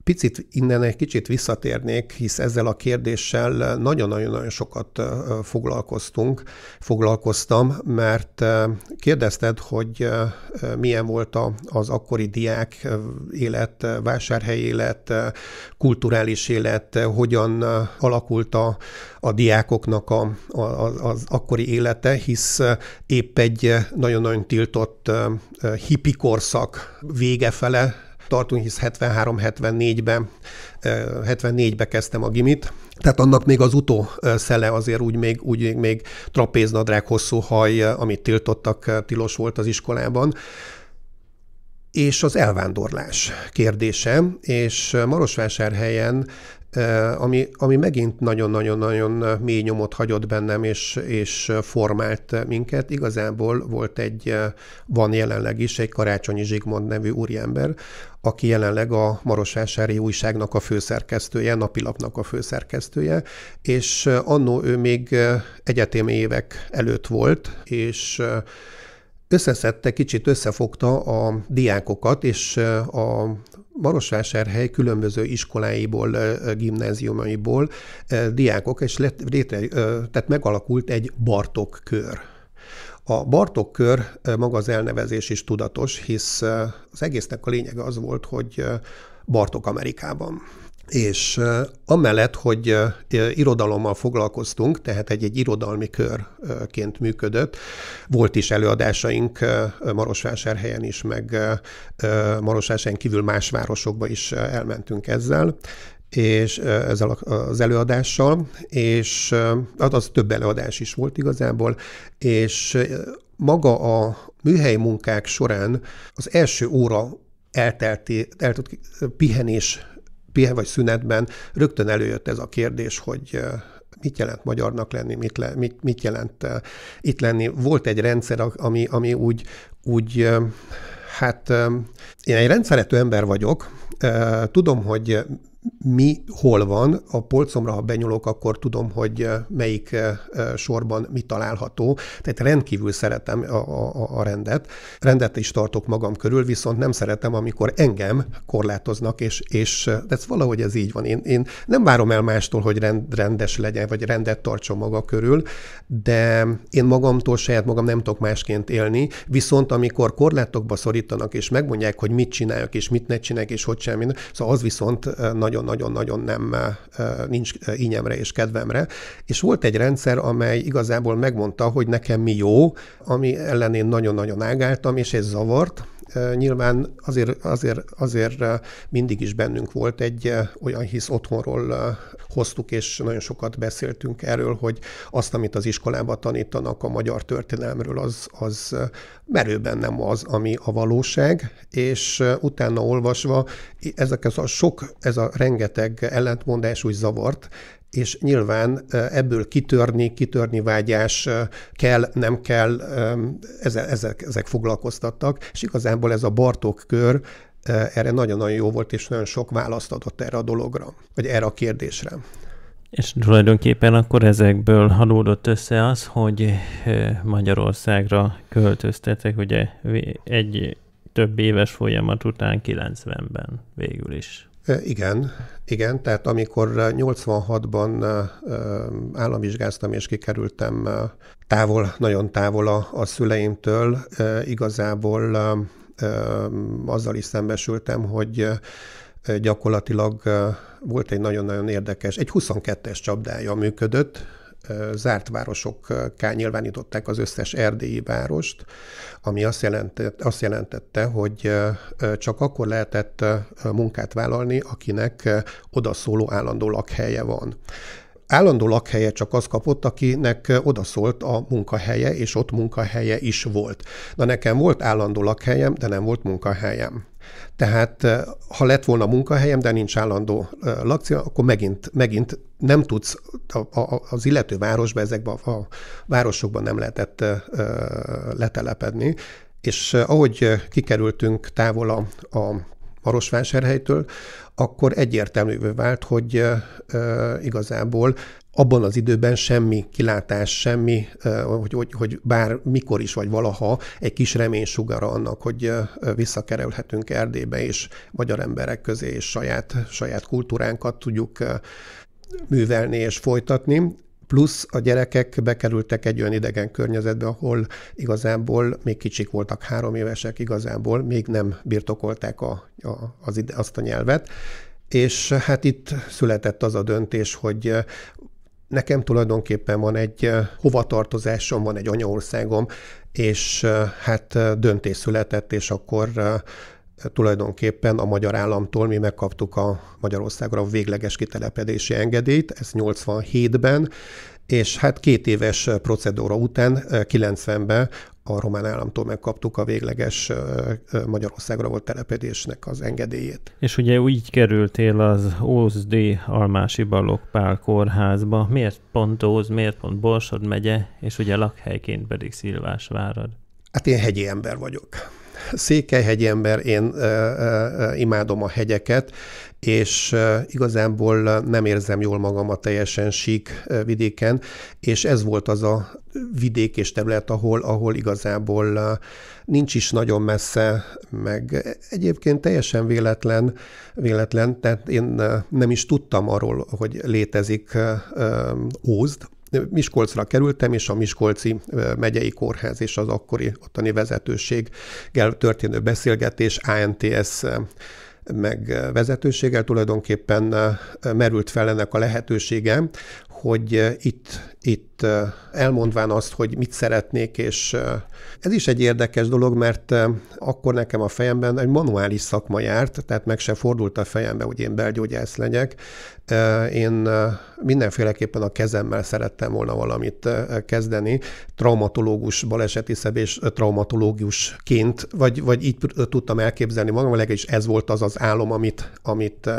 Picit innen egy kicsit visszatérnék, hisz ezzel a kérdéssel nagyon-nagyon-nagyon sokat foglalkoztunk, foglalkoztam, mert kérdezted, hogy milyen volt az akkori diák élet, vásárhely élet, kulturális élet, hogyan alakult a, a diákoknak a, a, az akkori élete, hisz épp egy nagyon-nagyon tiltott hippikorszak vége fele tartunk, hisz 73-74-ben 74-be kezdtem a gimit, tehát annak még az utó szele azért úgy még, úgy még trapéznadrág, hosszú haj, amit tiltottak, tilos volt az iskolában és az elvándorlás kérdése, és Marosvásárhelyen ami, ami megint nagyon-nagyon-nagyon mély nyomot hagyott bennem, és, és formált minket. Igazából volt egy, van jelenleg is egy Karácsonyi Zsigmond nevű úriember, aki jelenleg a Marosvásári újságnak a főszerkesztője, napilapnak a főszerkesztője, és annó ő még egyetemi évek előtt volt, és összeszedte, kicsit összefogta a diákokat és a Marosvásárhely különböző iskoláiból, gimnáziumaiból diákok, és lett, létre, tehát megalakult egy Bartok kör. A Bartok kör maga az elnevezés is tudatos, hisz az egésznek a lényege az volt, hogy Bartok Amerikában és amellett, hogy irodalommal foglalkoztunk, tehát egy, egy irodalmi körként működött, volt is előadásaink Marosvásárhelyen is, meg Marosvásárhelyen kívül más városokba is elmentünk ezzel, és ezzel az előadással, és az, hát az több előadás is volt igazából, és maga a műhely munkák során az első óra eltelti, eltelt pihenés pihe vagy szünetben rögtön előjött ez a kérdés, hogy mit jelent magyarnak lenni, mit, le, mit, mit jelent itt lenni. Volt egy rendszer, ami, ami úgy, úgy hát én egy rendszerető ember vagyok, tudom, hogy mi hol van. A polcomra, ha benyúlok, akkor tudom, hogy eh, melyik eh, eh, sorban mi található. Tehát rendkívül szeretem a, a, a rendet. Rendet is tartok magam körül, viszont nem szeretem, amikor engem korlátoznak, és, és de ez valahogy ez így van. Én, én nem várom el mástól, hogy rend, rendes legyen, vagy rendet tartson maga körül, de én magamtól, saját magam nem tudok másként élni, viszont amikor korlátokba szorítanak, és megmondják, hogy mit csináljak, és mit ne csináljak, és hogy semmi, szóval az viszont nagyon nagyon-nagyon-nagyon nem nincs ínyemre és kedvemre. És volt egy rendszer, amely igazából megmondta, hogy nekem mi jó, ami ellen én nagyon-nagyon ágáltam, és ez zavart, Nyilván azért, azért, azért mindig is bennünk volt egy olyan hisz otthonról hoztuk, és nagyon sokat beszéltünk erről, hogy azt, amit az iskolában tanítanak a magyar történelmről, az, az merőben nem az, ami a valóság, és utána olvasva ezek ez a sok, ez a rengeteg ellentmondás úgy zavart, és nyilván ebből kitörni, kitörni vágyás kell, nem kell, ezek, ezek foglalkoztattak, és igazából ez a Bartók kör, Eh, erre nagyon-nagyon jó volt, és nagyon sok választ adott erre a dologra, vagy erre a kérdésre. És tulajdonképpen akkor ezekből halódott össze az, hogy eh, Magyarországra költöztetek, ugye egy több éves folyamat után 90-ben végül is. Eh, igen, igen, tehát amikor 86-ban államvizsgáztam és kikerültem távol, nagyon távol a, a szüleimtől, igazából azzal is szembesültem, hogy gyakorlatilag volt egy nagyon-nagyon érdekes, egy 22-es csapdája működött, zárt városokká nyilvánították az összes erdélyi várost, ami azt jelentette, azt jelentette, hogy csak akkor lehetett munkát vállalni, akinek odaszóló állandó lakhelye van állandó lakhelye csak az kapott, akinek odaszólt a munkahelye, és ott munkahelye is volt. Na nekem volt állandó lakhelyem, de nem volt munkahelyem. Tehát ha lett volna munkahelyem, de nincs állandó lakcia, akkor megint, megint nem tudsz a, a, az illető városba, ezekben a városokban nem lehetett letelepedni. És ahogy kikerültünk távol a, a Marosvásárhelytől, akkor egyértelművé vált, hogy igazából abban az időben semmi kilátás, semmi, hogy, hogy, hogy bár mikor is vagy valaha egy kis remény sugara annak, hogy visszakerülhetünk Erdélybe, és magyar emberek közé, és saját, saját kultúránkat tudjuk művelni és folytatni. Plusz a gyerekek bekerültek egy olyan idegen környezetbe, ahol igazából még kicsik voltak, három évesek igazából, még nem birtokolták a, a, az, ide, azt a nyelvet, és hát itt született az a döntés, hogy nekem tulajdonképpen van egy hovatartozásom, van egy anyaországom, és hát döntés született, és akkor tulajdonképpen a magyar államtól mi megkaptuk a Magyarországra a végleges kitelepedési engedélyt, ez 87-ben, és hát két éves procedúra után, 90-ben eh, a román államtól megkaptuk a végleges eh, eh, Magyarországra volt telepedésnek az engedélyét. És ugye úgy kerültél az Ózdi Almási Balogpál kórházba. Miért pont Óz, miért pont Borsod megye, és ugye lakhelyként pedig várad? Hát én hegyi ember vagyok székelyhegyi ember, én ö, ö, imádom a hegyeket, és igazából nem érzem jól magam a teljesen sík vidéken, és ez volt az a vidék és terület, ahol, ahol igazából nincs is nagyon messze, meg egyébként teljesen véletlen, véletlen, tehát én nem is tudtam arról, hogy létezik Ózd, Miskolcra kerültem, és a Miskolci megyei kórház és az akkori ottani vezetőséggel történő beszélgetés ANTS meg vezetőséggel tulajdonképpen merült fel ennek a lehetősége, hogy eh, itt, itt eh, elmondván azt, hogy mit szeretnék, és eh, ez is egy érdekes dolog, mert akkor nekem a fejemben egy manuális szakma járt, tehát meg se fordult a fejembe, hogy én belgyógyász legyek. Én mindenféleképpen a kezemmel szerettem volna valamit kezdeni, traumatológus, baleseti szebés traumatológusként, vagy, vagy így tudtam elképzelni magam, legalábbis ez volt az az álom, amit, amit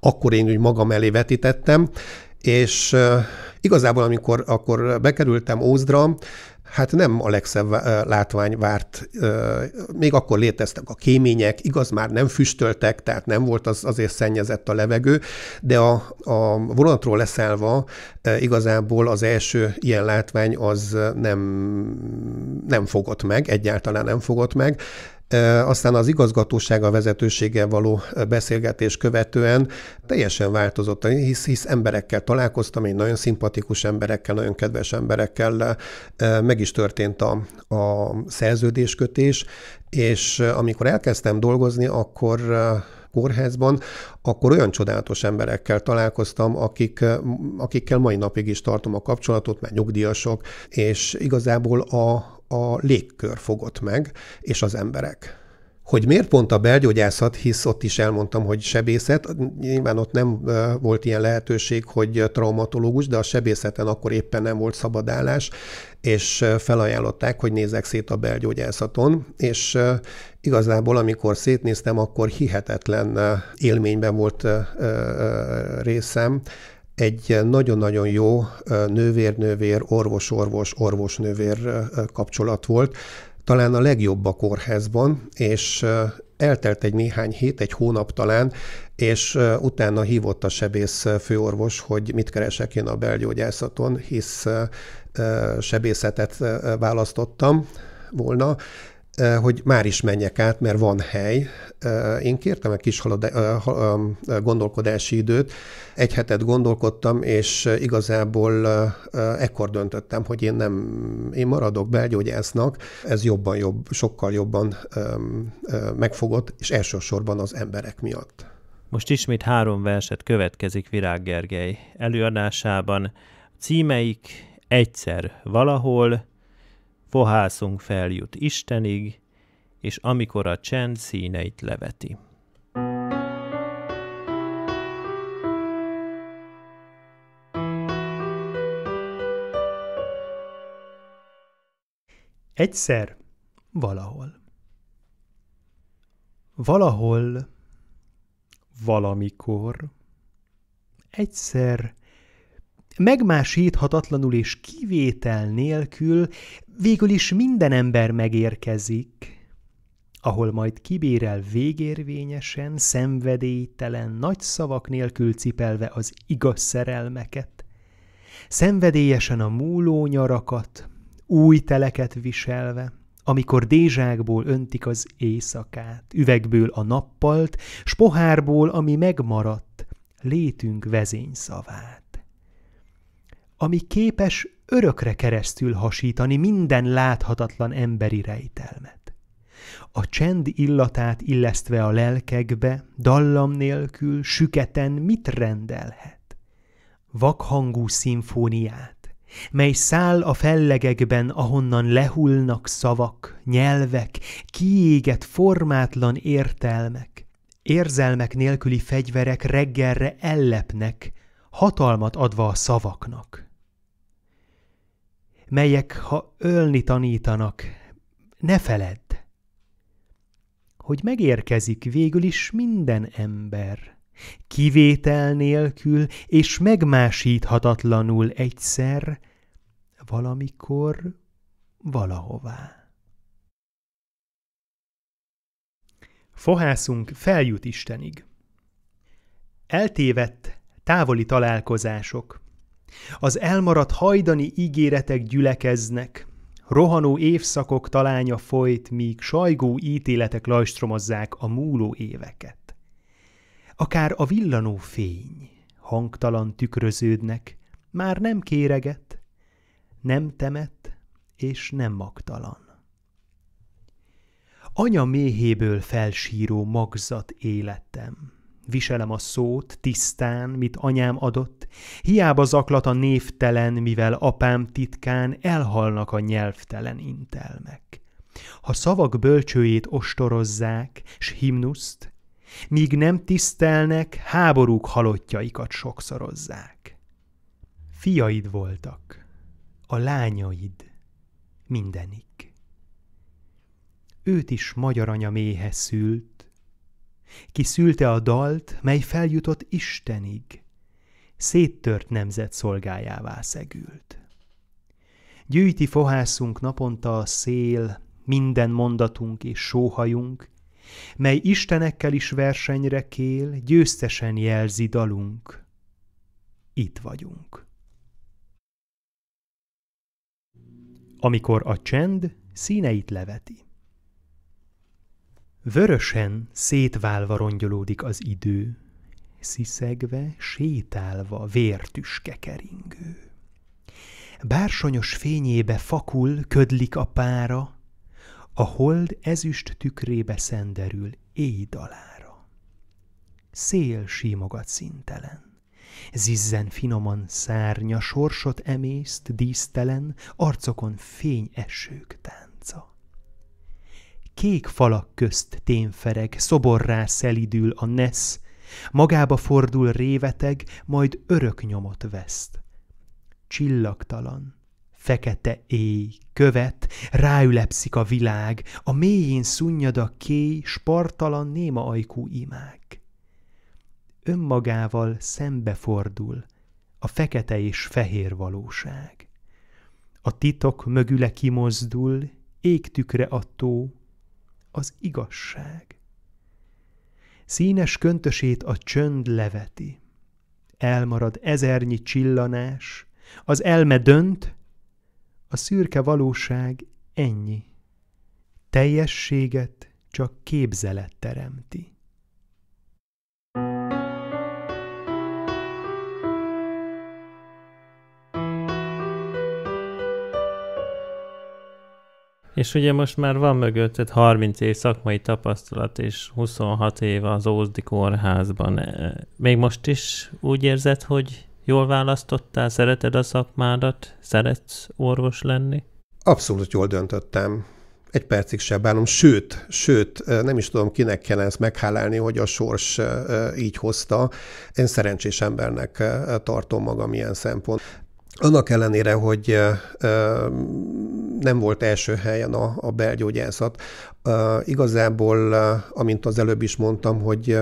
akkor én úgy magam elé vetítettem, és igazából, amikor akkor bekerültem Ózdra, hát nem a legszebb látvány várt. Még akkor léteztek a kémények, igaz, már nem füstöltek, tehát nem volt az azért szennyezett a levegő, de a, a vonatról leszállva igazából az első ilyen látvány az nem, nem fogott meg, egyáltalán nem fogott meg. Aztán az igazgatóság a vezetőséggel való beszélgetés követően teljesen változott, hisz, hisz emberekkel találkoztam, én nagyon szimpatikus emberekkel, nagyon kedves emberekkel, meg is történt a, a szerződéskötés, és amikor elkezdtem dolgozni, akkor kórházban, akkor olyan csodálatos emberekkel találkoztam, akik, akikkel mai napig is tartom a kapcsolatot, mert nyugdíjasok, és igazából a, a légkör fogott meg, és az emberek. Hogy miért pont a belgyógyászat, hisz ott is elmondtam, hogy sebészet, nyilván ott nem volt ilyen lehetőség, hogy traumatológus, de a sebészeten akkor éppen nem volt szabadállás, és felajánlották, hogy nézek szét a belgyógyászaton, és igazából amikor szétnéztem, akkor hihetetlen élményben volt részem, egy nagyon-nagyon jó nővér-nővér, orvos-orvos, orvos-nővér kapcsolat volt, talán a legjobb a kórházban, és eltelt egy néhány hét, egy hónap talán, és utána hívott a sebész főorvos, hogy mit keresek én a belgyógyászaton, hisz sebészetet választottam volna, Eh, hogy már is menjek át, mert van hely. Eh, én kértem egy kis eh, gondolkodási időt, egy hetet gondolkodtam, és igazából ekkor döntöttem, hogy én nem, én maradok belgyógyásznak, ez jobban jobb, sokkal jobban megfogott, és elsősorban az emberek miatt. Most ismét három verset következik Virág Gergely előadásában. Címeik egyszer valahol, fohászunk feljut Istenig, és amikor a csend színeit leveti. Egyszer, valahol. Valahol, valamikor, egyszer, megmásíthatatlanul és kivétel nélkül végül is minden ember megérkezik, ahol majd kibérel végérvényesen, szenvedélytelen, nagy szavak nélkül cipelve az igaz szerelmeket. Szenvedélyesen a múló nyarakat, új teleket viselve, amikor dézsákból öntik az éjszakát, üvegből a nappalt, s pohárból, ami megmaradt, létünk vezényszavát ami képes örökre keresztül hasítani minden láthatatlan emberi rejtelmet. A csend illatát illesztve a lelkekbe, dallam nélkül, süketen mit rendelhet? Vakhangú szimfóniát, mely száll a fellegekben, ahonnan lehullnak szavak, nyelvek, kiégett formátlan értelmek, érzelmek nélküli fegyverek reggelre ellepnek, hatalmat adva a szavaknak melyek, ha ölni tanítanak, ne feledd, hogy megérkezik végül is minden ember, kivétel nélkül és megmásíthatatlanul egyszer, valamikor, valahová. Fohászunk feljut Istenig. Eltévedt távoli találkozások. Az elmaradt hajdani ígéretek gyülekeznek, rohanó évszakok talánya folyt, míg sajgó ítéletek lajstromozzák a múló éveket. Akár a villanó fény, hangtalan tükröződnek, már nem kéreget, nem temet és nem magtalan. Anya méhéből felsíró magzat életem – viselem a szót, tisztán, mit anyám adott, hiába zaklat a névtelen, mivel apám titkán elhalnak a nyelvtelen intelmek. Ha szavak bölcsőjét ostorozzák, s himnuszt, míg nem tisztelnek, háborúk halottjaikat sokszorozzák. Fiaid voltak, a lányaid, mindenik. Őt is magyar anya méhe szült, ki szülte a dalt, mely feljutott Istenig, széttört nemzet szolgájává szegült. Gyűjti fohászunk naponta a szél, minden mondatunk és sóhajunk, mely istenekkel is versenyre kél, győztesen jelzi dalunk. Itt vagyunk. Amikor a csend színeit leveti. Vörösen szétválva rongyolódik az idő, sziszegve, sétálva vértüske keringő. Bársonyos fényébe fakul, ködlik a pára, a hold ezüst tükrébe szenderül éjdalára. Szél símogat szintelen, zizzen finoman szárnya, sorsot emészt dísztelen, arcokon fény esőkten kék falak közt ténfereg, szoborrá szelidül a nesz, magába fordul réveteg, majd örök nyomot veszt. Csillagtalan, fekete éj, követ, ráülepszik a világ, a mélyén szunnyad a kéj, spartalan néma ajkú imák. Önmagával szembefordul a fekete és fehér valóság. A titok mögüle kimozdul, égtükre a tó, az igazság. Színes köntösét a csönd leveti. Elmarad ezernyi csillanás, az elme dönt, a szürke valóság ennyi. Teljességet csak képzelet teremti. És ugye most már van mögötted 30 év szakmai tapasztalat, és 26 év az Ózdi kórházban. E, még most is úgy érzed, hogy jól választottál, szereted a szakmádat, szeretsz orvos lenni? Abszolút jól döntöttem. Egy percig se bánom, sőt, sőt, e, nem is tudom, kinek kell ezt meghálálni, hogy a sors e, így hozta. Én szerencsés embernek tartom magam ilyen szempont annak ellenére, hogy nem volt első helyen a, a belgyógyászat, igazából, amint az előbb is mondtam, hogy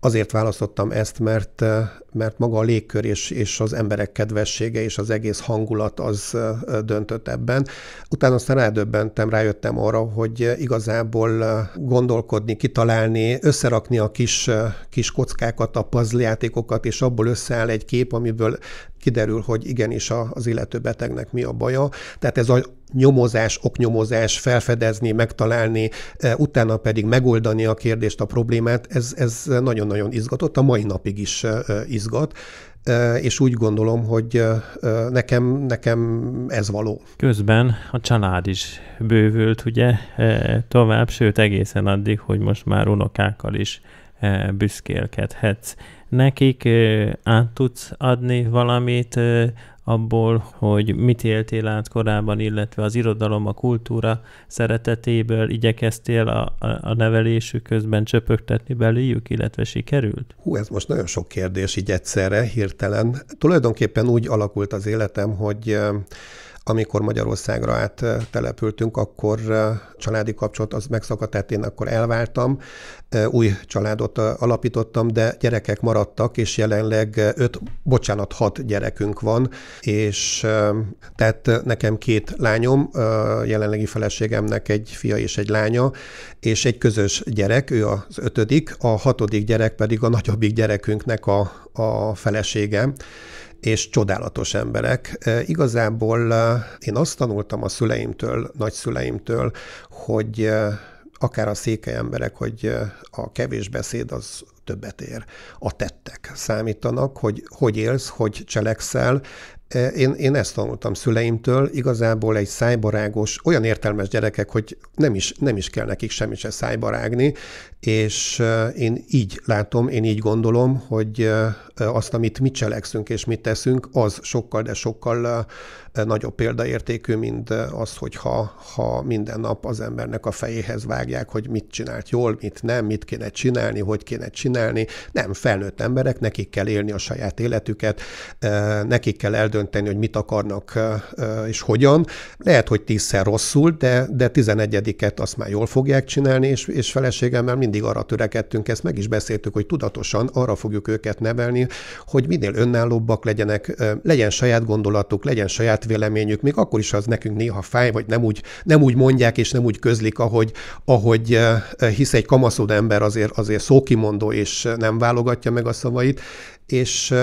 azért választottam ezt, mert mert maga a légkör és, és az emberek kedvessége és az egész hangulat az döntött ebben. Utána aztán rádöbbentem, rájöttem arra, hogy igazából gondolkodni, kitalálni, összerakni a kis, kis kockákat, a puzzle játékokat, és abból összeáll egy kép, amiből kiderül, hogy igenis az illető betegnek mi a baja. Tehát ez a nyomozás, oknyomozás, felfedezni, megtalálni, utána pedig megoldani a kérdést, a problémát, ez, ez nagyon-nagyon izgatott, a mai napig is izgatott izgat, és úgy gondolom, hogy nekem, nekem ez való. Közben a család is bővült, ugye, tovább, sőt egészen addig, hogy most már unokákkal is büszkélkedhetsz. Nekik át tudsz adni valamit abból, hogy mit éltél át korábban, illetve az irodalom, a kultúra szeretetéből igyekeztél a, a, a nevelésük közben csöpögtetni belőjük, illetve sikerült? Hú, ez most nagyon sok kérdés így egyszerre, hirtelen. Tulajdonképpen úgy alakult az életem, hogy amikor Magyarországra áttelepültünk, akkor családi kapcsolat az megszakadt, tehát én akkor elváltam, új családot alapítottam, de gyerekek maradtak, és jelenleg öt, bocsánat, hat gyerekünk van, és tehát nekem két lányom, jelenlegi feleségemnek egy fia és egy lánya, és egy közös gyerek, ő az ötödik, a hatodik gyerek pedig a nagyobbik gyerekünknek a, a felesége és csodálatos emberek. Igazából én azt tanultam a szüleimtől, nagyszüleimtől, hogy akár a székely emberek, hogy a kevés beszéd az többet ér. A tettek számítanak, hogy hogy élsz, hogy cselekszel. Én, én ezt tanultam szüleimtől, igazából egy szájbarágos, olyan értelmes gyerekek, hogy nem is, nem is kell nekik semmit se szájbarágni, és én így látom, én így gondolom, hogy azt, amit mi cselekszünk és mit teszünk, az sokkal, de sokkal nagyobb példaértékű, mint az, hogyha ha minden nap az embernek a fejéhez vágják, hogy mit csinált jól, mit nem, mit kéne csinálni, hogy kéne csinálni. Nem, felnőtt emberek, nekik kell élni a saját életüket, nekik kell eldönteni, hogy mit akarnak és hogyan. Lehet, hogy tízszer rosszul, de, de tizenegyediket azt már jól fogják csinálni, és, és feleségemmel mind mindig arra törekedtünk, ezt meg is beszéltük, hogy tudatosan arra fogjuk őket nevelni, hogy minél önállóbbak legyenek, legyen saját gondolatuk, legyen saját véleményük, még akkor is az nekünk néha fáj, vagy nem úgy, nem úgy mondják és nem úgy közlik, ahogy, ahogy hisz egy kamaszod ember azért, azért szókimondó és nem válogatja meg a szavait, és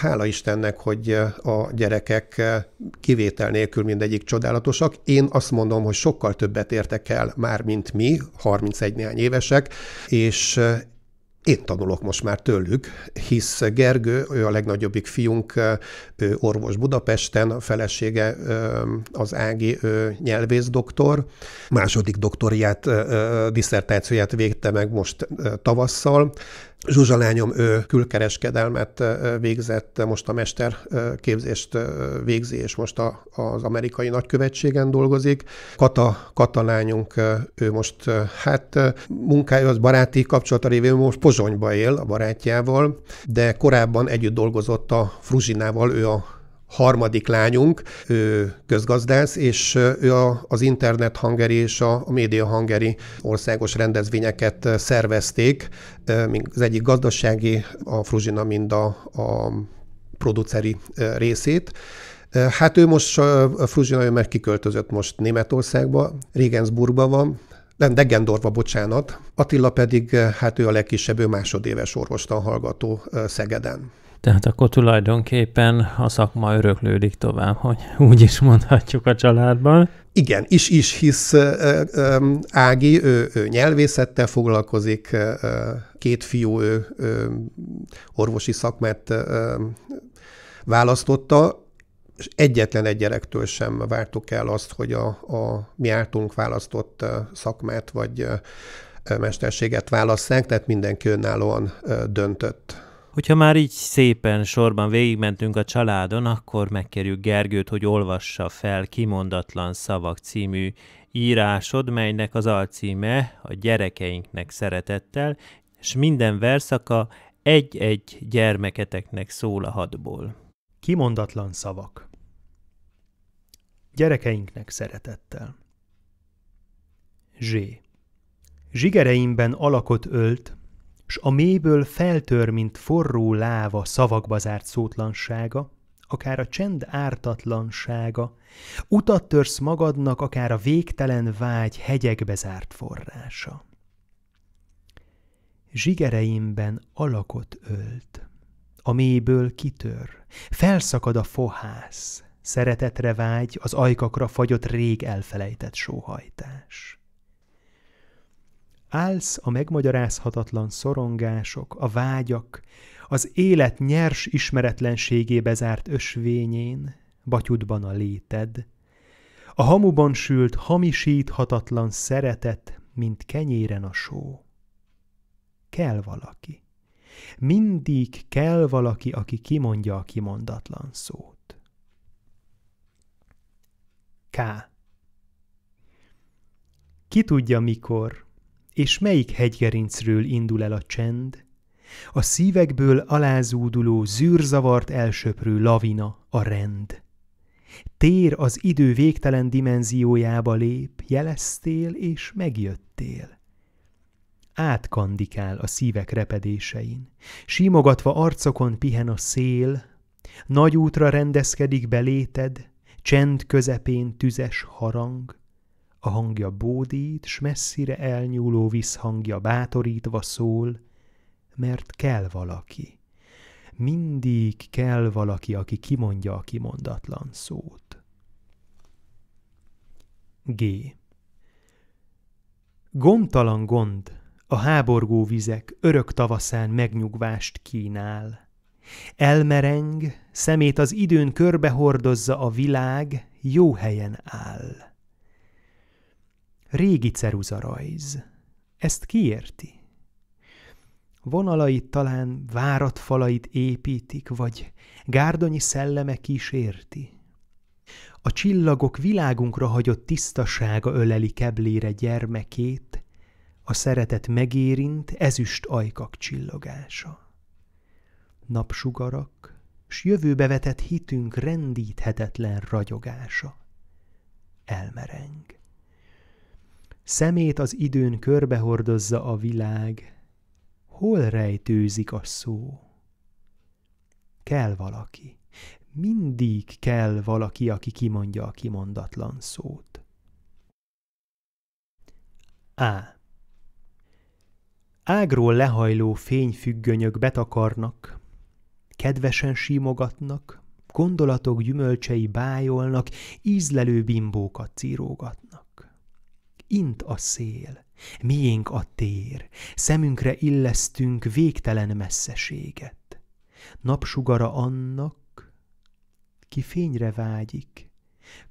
hála Istennek, hogy a gyerekek kivétel nélkül mindegyik csodálatosak. Én azt mondom, hogy sokkal többet értek el már, mint mi, 31 néhány évesek, és én tanulok most már tőlük, hisz Gergő, ő a legnagyobbik fiunk, ő orvos Budapesten, a felesége az Ági, ő nyelvész doktor, második doktoriát, diszertációját végte meg most tavasszal, Zsuzsa lányom, ő külkereskedelmet végzett, most a mesterképzést végzi, és most a, az amerikai nagykövetségen dolgozik. Kata, Kata lányunk, ő most, hát munkája az baráti kapcsolata révén most Pozsonyba él a barátjával, de korábban együtt dolgozott a Fruzsinával, ő a harmadik lányunk, ő közgazdász, és ő a, az Internet hangeri és a, a Média hangeri országos rendezvényeket szervezték, az egyik gazdasági, a Fruzsina mind a, a produceri részét. Hát ő most, Fruzsina, ő meg kiköltözött most Németországba, Regensburgba van, nem, Degendorva, bocsánat. Attila pedig, hát ő a legkisebb, ő másodéves orvostan hallgató Szegeden. Tehát akkor tulajdonképpen a szakma öröklődik tovább, hogy úgy is mondhatjuk a családban. Igen, is is, hisz Ági, ő, ő nyelvészettel foglalkozik, két fiú, ő, ő orvosi szakmát választotta, és egyetlen egy gyerektől sem vártuk el azt, hogy a, a mi ártunk választott szakmát vagy mesterséget válasszák, tehát mindenki önállóan döntött. Hogyha már így szépen sorban végigmentünk a családon, akkor megkerjük Gergőt, hogy olvassa fel Kimondatlan Szavak című írásod, melynek az alcíme a gyerekeinknek szeretettel, és minden verszaka egy-egy gyermeketeknek szól a hadból. Kimondatlan szavak Gyerekeinknek szeretettel Zsé Zsigereimben alakot ölt, s a mélyből feltör, mint forró láva szavakba zárt szótlansága, akár a csend ártatlansága, utat törsz magadnak, akár a végtelen vágy hegyekbe zárt forrása. Zsigereimben alakot ölt, a mélyből kitör, felszakad a fohász, szeretetre vágy, az ajkakra fagyott rég elfelejtett sóhajtás. Állsz a megmagyarázhatatlan szorongások, a vágyak, az élet nyers ismeretlenségébe zárt ösvényén, batyudban a léted. A hamuban sült, hamisíthatatlan szeretet, mint kenyéren a só. Kell valaki. Mindig kell valaki, aki kimondja a kimondatlan szót. K. Ki tudja mikor, és melyik hegygerincről indul el a csend? A szívekből alázúduló, zűrzavart elsöprő lavina a rend. Tér az idő végtelen dimenziójába lép, jeleztél és megjöttél. Átkandikál a szívek repedésein, simogatva arcokon pihen a szél, nagy útra rendezkedik beléted, csend közepén tüzes harang, a hangja bódít, s messzire elnyúló visszhangja bátorítva szól, mert kell valaki. Mindig kell valaki, aki kimondja a kimondatlan szót. G. Gomtalan gond a háborgó vizek örök tavaszán megnyugvást kínál. Elmereng, szemét az időn körbehordozza a világ, jó helyen áll. Régi rajz. Ezt kiérti? Vonalait talán várat falait építik, vagy gárdonyi szelleme kísérti. A csillagok világunkra hagyott tisztasága öleli keblére gyermekét, a szeretet megérint ezüst ajkak csillogása. Napsugarak, s jövőbe vetett hitünk rendíthetetlen ragyogása. Elmereng szemét az időn körbehordozza a világ. Hol rejtőzik a szó? Kell valaki. Mindig kell valaki, aki kimondja a kimondatlan szót. Á. Ágról lehajló fényfüggönyök betakarnak, kedvesen simogatnak, gondolatok gyümölcsei bájolnak, ízlelő bimbókat círógat int a szél, miénk a tér, szemünkre illesztünk végtelen messzeséget. Napsugara annak, ki fényre vágyik,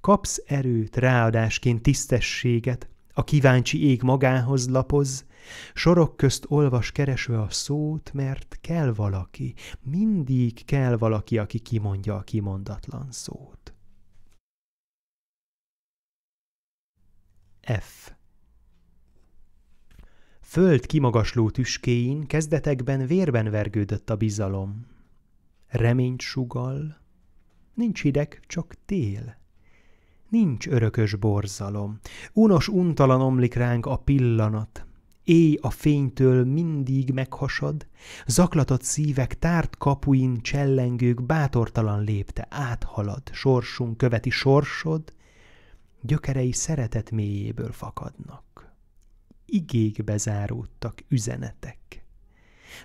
kapsz erőt, ráadásként tisztességet, a kíváncsi ég magához lapoz, sorok közt olvas keresve a szót, mert kell valaki, mindig kell valaki, aki kimondja a kimondatlan szót. F. Föld kimagasló tüskéin kezdetekben vérben vergődött a bizalom. Reményt sugal, nincs hideg, csak tél. Nincs örökös borzalom, unos untalan omlik ránk a pillanat, éj a fénytől mindig meghasad, zaklatott szívek tárt kapuin csellengők bátortalan lépte áthalad, sorsunk követi sorsod, gyökerei szeretet mélyéből fakadnak. Igékbe záródtak üzenetek.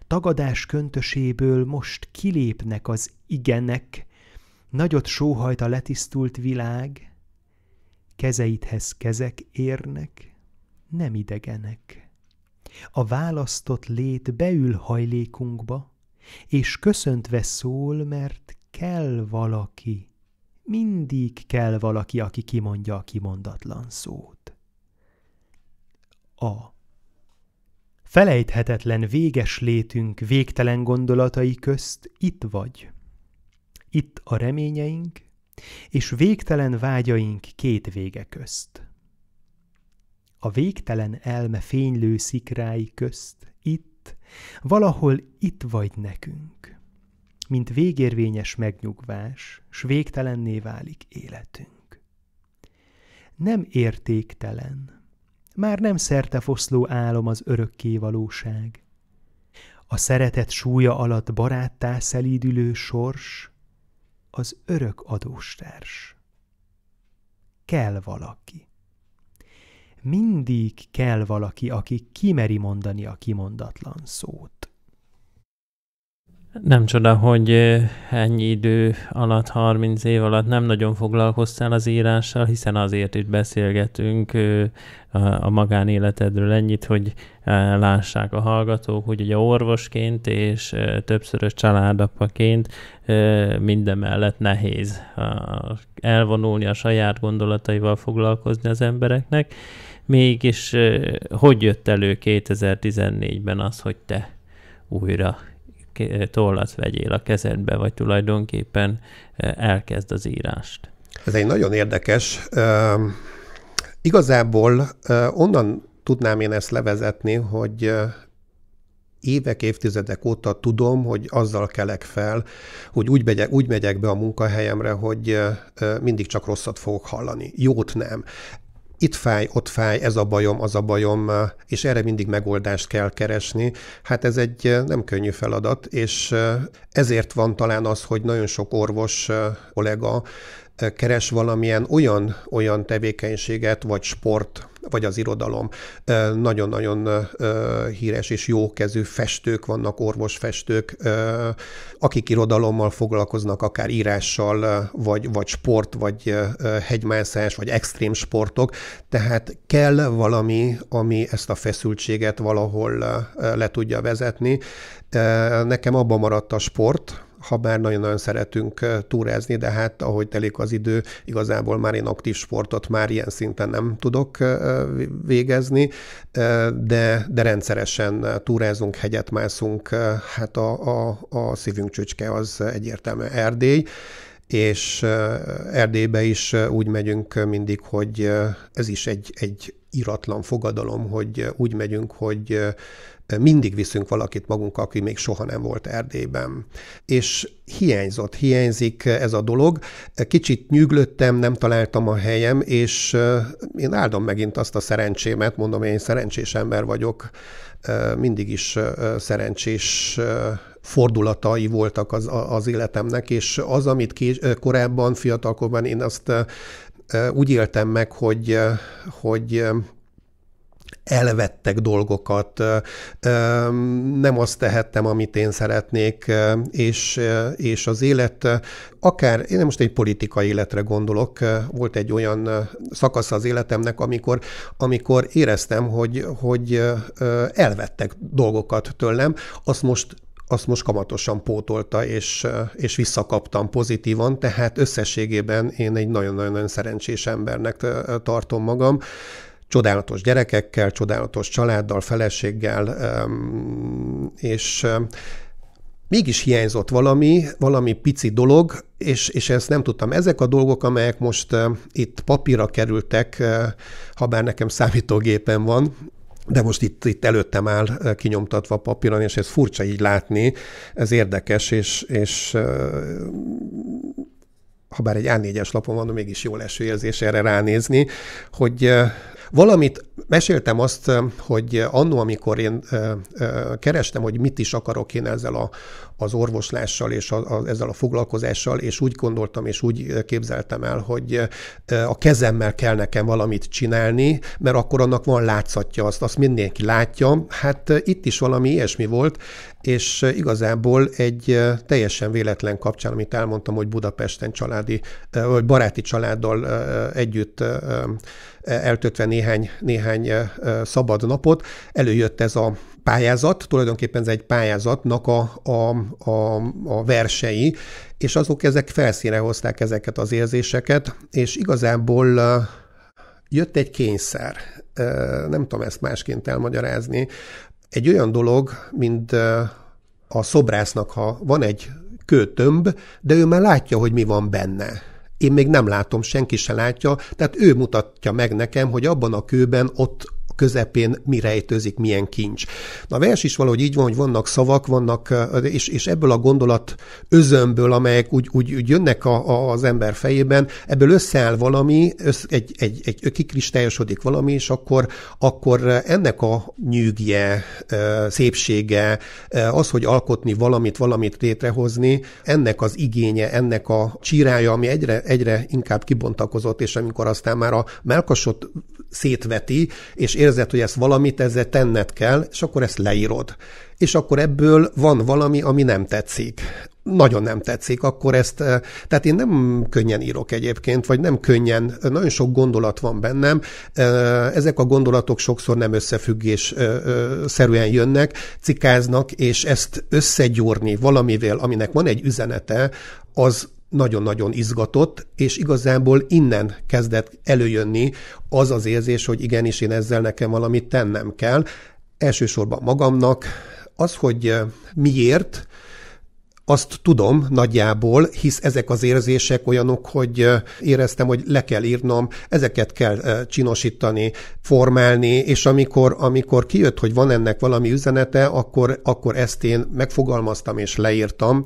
Tagadás köntöséből most kilépnek az igenek, nagyot sóhajt a letisztult világ, kezeidhez kezek érnek, nem idegenek. A választott lét beül hajlékunkba, és köszöntve szól, mert kell valaki, mindig kell valaki, aki kimondja a kimondatlan szót. A Felejthetetlen véges létünk végtelen gondolatai közt itt vagy. Itt a reményeink, és végtelen vágyaink két vége közt. A végtelen elme fénylő szikrái közt, itt, valahol itt vagy nekünk mint végérvényes megnyugvás, s végtelenné válik életünk. Nem értéktelen, már nem foszló álom az örökké valóság. A szeretet súlya alatt baráttá szelídülő sors, az örök adóstárs. Kell valaki. Mindig kell valaki, aki kimeri mondani a kimondatlan szót. Nem csoda, hogy ennyi idő alatt, 30 év alatt nem nagyon foglalkoztál az írással, hiszen azért is beszélgetünk a magánéletedről ennyit, hogy lássák a hallgatók, hogy ugye orvosként és többszörös családapaként minden mellett nehéz elvonulni a saját gondolataival foglalkozni az embereknek. Mégis hogy jött elő 2014-ben az, hogy te újra tollat vegyél a kezedbe, vagy tulajdonképpen e, elkezd az írást. Ez egy nagyon érdekes. Igazából e, onnan tudnám én ezt levezetni, hogy e, évek, évtizedek óta tudom, hogy azzal kelek fel, hogy úgy megyek, úgy megyek be a munkahelyemre, hogy mindig csak rosszat fogok hallani. Jót nem itt fáj, ott fáj, ez a bajom, az a bajom, és erre mindig megoldást kell keresni. Hát ez egy nem könnyű feladat, és ezért van talán az, hogy nagyon sok orvos kollega keres valamilyen olyan, olyan tevékenységet, vagy sport vagy az irodalom. Nagyon-nagyon híres és jókezű festők vannak, orvosfestők, akik irodalommal foglalkoznak, akár írással, vagy, vagy sport, vagy hegymászás, vagy extrém sportok. Tehát kell valami, ami ezt a feszültséget valahol le tudja vezetni. Nekem abban maradt a sport, ha bár nagyon-nagyon szeretünk túrázni, de hát ahogy telik az idő, igazából már én aktív sportot már ilyen szinten nem tudok végezni, de, de rendszeresen túrázunk, hegyet mászunk, hát a, a, a szívünk csücske az egyértelmű Erdély, és Erdélybe is úgy megyünk mindig, hogy ez is egy, egy iratlan fogadalom, hogy úgy megyünk, hogy mindig viszünk valakit magunk, aki még soha nem volt Erdélyben. És hiányzott, hiányzik ez a dolog. Kicsit nyűglöttem, nem találtam a helyem, és én áldom megint azt a szerencsémet, mondom, én szerencsés ember vagyok, mindig is szerencsés fordulatai voltak az, az életemnek, és az, amit kés, korábban, fiatalkorban én azt úgy éltem meg, hogy, hogy elvettek dolgokat, nem azt tehettem, amit én szeretnék, és, és az élet, akár, én most egy politikai életre gondolok, volt egy olyan szakasz az életemnek, amikor, amikor éreztem, hogy, hogy elvettek dolgokat tőlem, azt most azt most kamatosan pótolta, és, és visszakaptam pozitívan, tehát összességében én egy nagyon-nagyon szerencsés embernek tartom magam csodálatos gyerekekkel, csodálatos családdal, feleséggel, és mégis hiányzott valami, valami pici dolog, és, és ezt nem tudtam. Ezek a dolgok, amelyek most itt papírra kerültek, eh, ha bár nekem számítógépen van, de most itt, itt előttem áll eh, kinyomtatva papíron, és ez furcsa így látni, ez érdekes, és, és eh, ha bár egy A4-es lapon van, mégis jó leső érzés erre ránézni, hogy valamit Meséltem azt, hogy annó, amikor én kerestem, hogy mit is akarok én ezzel a, az orvoslással és a, a, ezzel a foglalkozással, és úgy gondoltam és úgy képzeltem el, hogy a kezemmel kell nekem valamit csinálni, mert akkor annak van látszatja azt, azt mindenki látja. Hát itt is valami ilyesmi volt, és igazából egy teljesen véletlen kapcsán, amit elmondtam, hogy Budapesten családi, vagy baráti családdal együtt eltöltve néhány, néhány néhány szabad napot, előjött ez a pályázat, tulajdonképpen ez egy pályázatnak a, a, a, a versei, és azok ezek felszíne hozták ezeket az érzéseket, és igazából jött egy kényszer. Nem tudom ezt másként elmagyarázni. Egy olyan dolog, mint a szobrásznak, ha van egy kötömb, de ő már látja, hogy mi van benne én még nem látom, senki se látja, tehát ő mutatja meg nekem, hogy abban a kőben ott közepén mi rejtőzik, milyen kincs. Na a vers is valahogy így van, hogy vannak szavak, vannak, és, és ebből a gondolat özömből, amelyek úgy, úgy, úgy jönnek a, a, az ember fejében, ebből összeáll valami, egy egy, egy, egy kikristályosodik valami, és akkor, akkor ennek a nyűgje, szépsége, az, hogy alkotni valamit, valamit létrehozni, ennek az igénye, ennek a csírája, ami egyre, egyre inkább kibontakozott, és amikor aztán már a melkasot szétveti, és érzed, hogy ezt valamit ezzel tenned kell, és akkor ezt leírod. És akkor ebből van valami, ami nem tetszik nagyon nem tetszik, akkor ezt, eh, tehát én nem könnyen írok egyébként, vagy nem könnyen, eh, nagyon sok gondolat van bennem, eh, ezek a gondolatok sokszor nem összefüggés szerűen jönnek, cikáznak, és ezt összegyúrni valamivel, aminek van egy üzenete, az nagyon-nagyon izgatott, és igazából innen kezdett előjönni az az érzés, hogy igenis én ezzel nekem valamit tennem kell, elsősorban magamnak. Az, hogy miért, azt tudom nagyjából, hisz ezek az érzések olyanok, hogy éreztem, hogy le kell írnom, ezeket kell csinosítani, formálni, és amikor, amikor kijött, hogy van ennek valami üzenete, akkor, akkor ezt én megfogalmaztam és leírtam.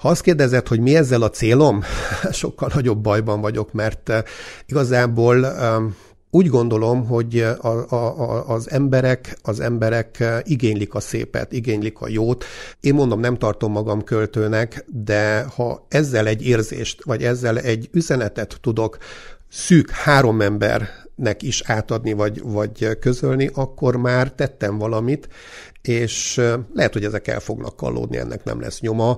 Ha azt kérdezed, hogy mi ezzel a célom, [LAUGHS] sokkal nagyobb bajban vagyok, mert eh, igazából úgy gondolom, hogy eh, a, a, az emberek, az emberek eh, igénylik a szépet, igénylik a jót. Én mondom, nem tartom magam költőnek, de ha ezzel egy érzést, vagy ezzel egy üzenetet tudok szűk három embernek is átadni, vagy, vagy közölni, akkor már tettem valamit, és lehet, hogy ezek el fognak kallódni, ennek nem lesz nyoma.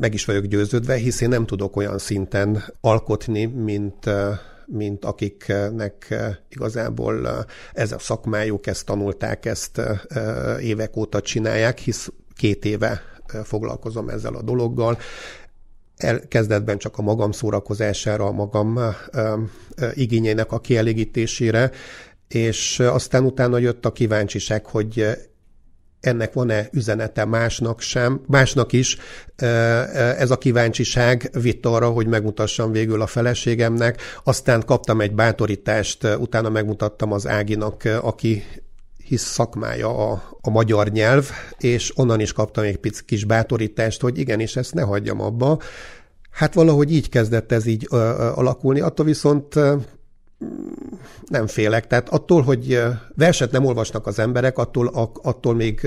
Meg is vagyok győződve, hisz én nem tudok olyan szinten alkotni, mint mint akiknek igazából ez a szakmájuk, ezt tanulták, ezt évek óta csinálják, hisz két éve foglalkozom ezzel a dologgal. El, kezdetben csak a magam szórakozására, a magam igényeinek a kielégítésére, és aztán utána jött a kíváncsiság, hogy ennek van-e üzenete másnak sem, másnak is. Ez a kíváncsiság vitt arra, hogy megmutassam végül a feleségemnek, aztán kaptam egy bátorítást, utána megmutattam az Áginak, aki hisz szakmája a, a magyar nyelv, és onnan is kaptam egy pic kis bátorítást, hogy igenis, ezt ne hagyjam abba. Hát valahogy így kezdett ez így ö, ö, alakulni, attól viszont nem félek. Tehát attól, hogy verset nem olvasnak az emberek, attól, attól még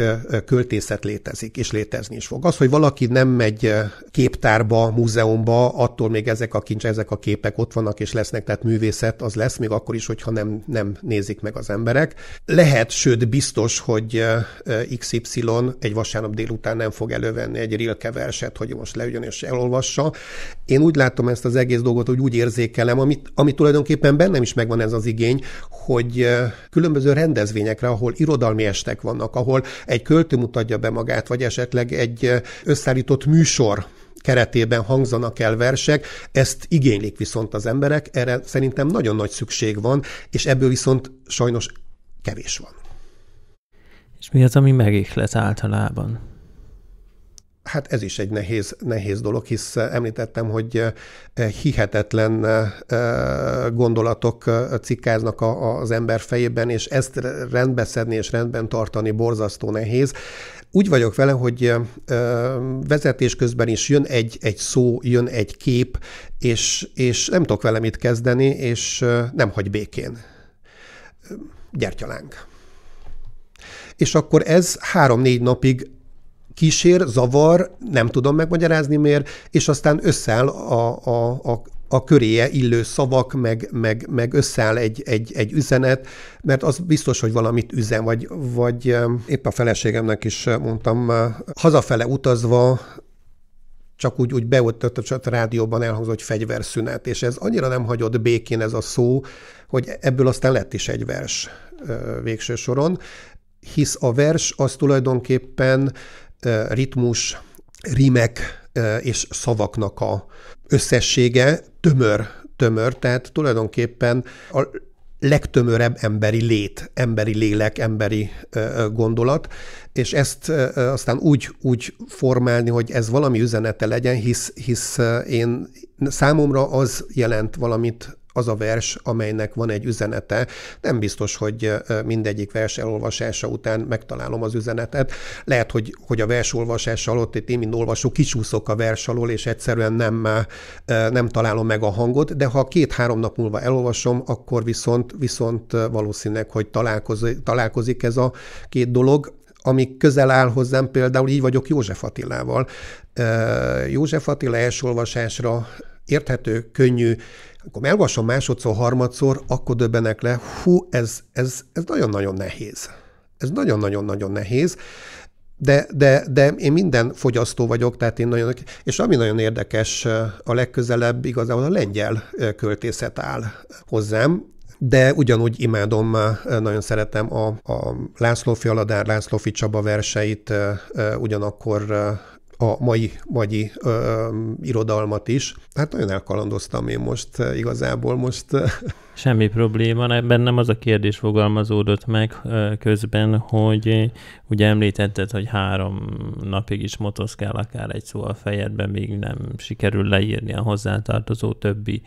költészet létezik, és létezni is fog. Az, hogy valaki nem megy képtárba, múzeumba, attól még ezek a kincs, ezek a képek ott vannak és lesznek, tehát művészet az lesz, még akkor is, hogyha nem, nem nézik meg az emberek. Lehet, sőt biztos, hogy XY egy vasárnap délután nem fog elővenni egy Rilke verset, hogy most leüljön és elolvassa. Én úgy látom ezt az egész dolgot, hogy úgy érzékelem, amit, ami tulajdonképpen bennem is megvan ez az igény, hogy különböző rendezvényekre, ahol irodalmi estek vannak, ahol egy költő mutatja be magát, vagy esetleg egy összeállított műsor keretében hangzanak el versek, ezt igénylik viszont az emberek, erre szerintem nagyon nagy szükség van, és ebből viszont sajnos kevés van. És mi az, ami megihlet általában? Hát ez is egy nehéz, nehéz dolog, hisz eh, említettem, hogy eh, eh, hihetetlen gondolatok cikkáznak az ember fejében, és ezt rendbeszedni és rendben tartani borzasztó nehéz. Úgy vagyok vele, hogy vezetés közben is jön egy, egy szó, jön egy kép, és, és nem tudok vele mit kezdeni, és nem hagy békén. Gyertyalánk. És akkor ez három-négy napig kísér, zavar, nem tudom megmagyarázni miért, és aztán összeáll a, a, a, a köréje illő szavak, meg, meg, meg összeáll egy, egy, egy üzenet, mert az biztos, hogy valamit üzen, vagy, vagy épp a feleségemnek is mondtam, hazafele utazva csak úgy, úgy beutott a rádióban elhangzott fegyverszünet, és ez annyira nem hagyott békén ez a szó, hogy ebből aztán lett is egy vers végső soron, hisz a vers az tulajdonképpen ritmus, rimek és szavaknak a összessége tömör, tömör, tehát tulajdonképpen a legtömörebb emberi lét, emberi lélek, emberi gondolat, és ezt aztán úgy, úgy formálni, hogy ez valami üzenete legyen, hisz, hisz én számomra az jelent valamit az a vers, amelynek van egy üzenete. Nem biztos, hogy mindegyik vers elolvasása után megtalálom az üzenetet. Lehet, hogy, hogy a vers olvasása alatt, itt én, mint olvasó, kicsúszok a vers alól, és egyszerűen nem, nem találom meg a hangot, de ha két-három nap múlva elolvasom, akkor viszont, viszont valószínűleg, hogy találkozik, találkozik ez a két dolog ami közel áll hozzám, például így vagyok József Attilával. József Attila első olvasásra érthető, könnyű, amikor elolvasom másodszor, harmadszor, akkor döbbenek le, hú, ez, ez, ez nagyon-nagyon nehéz. Ez nagyon-nagyon-nagyon nehéz, de, de, de én minden fogyasztó vagyok, tehát én nagyon, és ami nagyon érdekes, a legközelebb igazából a lengyel költészet áll hozzám, de ugyanúgy imádom, nagyon szeretem a, a László Fialadár, László Csaba verseit, ugyanakkor a mai magyi ö, irodalmat is. Hát nagyon elkalandoztam én most igazából most. Semmi probléma, bennem az a kérdés fogalmazódott meg közben, hogy ugye említetted, hogy három napig is motoszkál akár egy szó a fejedben, még nem sikerül leírni a hozzátartozó többi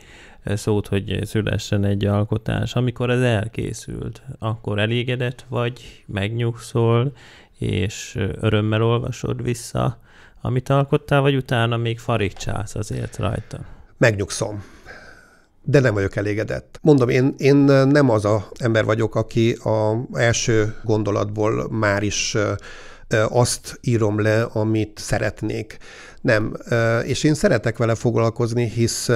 szót, hogy szülessen egy alkotás. Amikor ez elkészült, akkor elégedett vagy, megnyugszol, és örömmel olvasod vissza, amit alkottál, vagy utána még farigcsálsz azért rajta? Megnyugszom de nem vagyok elégedett. Mondom, én, én nem az a ember vagyok, aki a első gondolatból már is azt írom le, amit szeretnék. Nem, és én szeretek vele foglalkozni, hisz,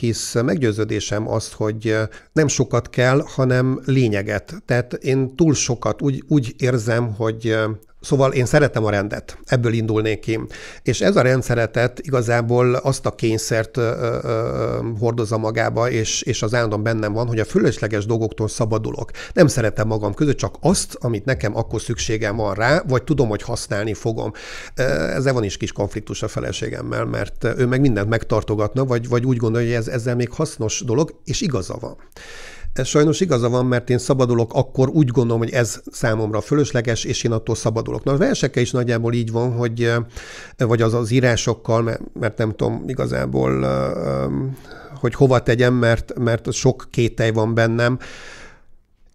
hisz meggyőződésem azt, hogy nem sokat kell, hanem lényeget. Tehát én túl sokat úgy, úgy érzem, hogy Szóval én szeretem a rendet, ebből indulnék ki. És ez a rendszeretet igazából azt a kényszert ö, ö, hordozza magába, és, és az állandóan bennem van, hogy a fölösleges dolgoktól szabadulok. Nem szeretem magam között, csak azt, amit nekem akkor szükségem van rá, vagy tudom, hogy használni fogom. Ezzel van is kis konfliktus a feleségemmel, mert ő meg mindent megtartogatna, vagy, vagy úgy gondolja, hogy ez ezzel még hasznos dolog, és igaza van. Ez sajnos igaza van, mert én szabadulok, akkor úgy gondolom, hogy ez számomra fölösleges, és én attól szabadulok. Na, a versekkel is nagyjából így van, hogy, vagy az az írásokkal, mert nem tudom igazából, hogy hova tegyem, mert, mert sok kételj van bennem,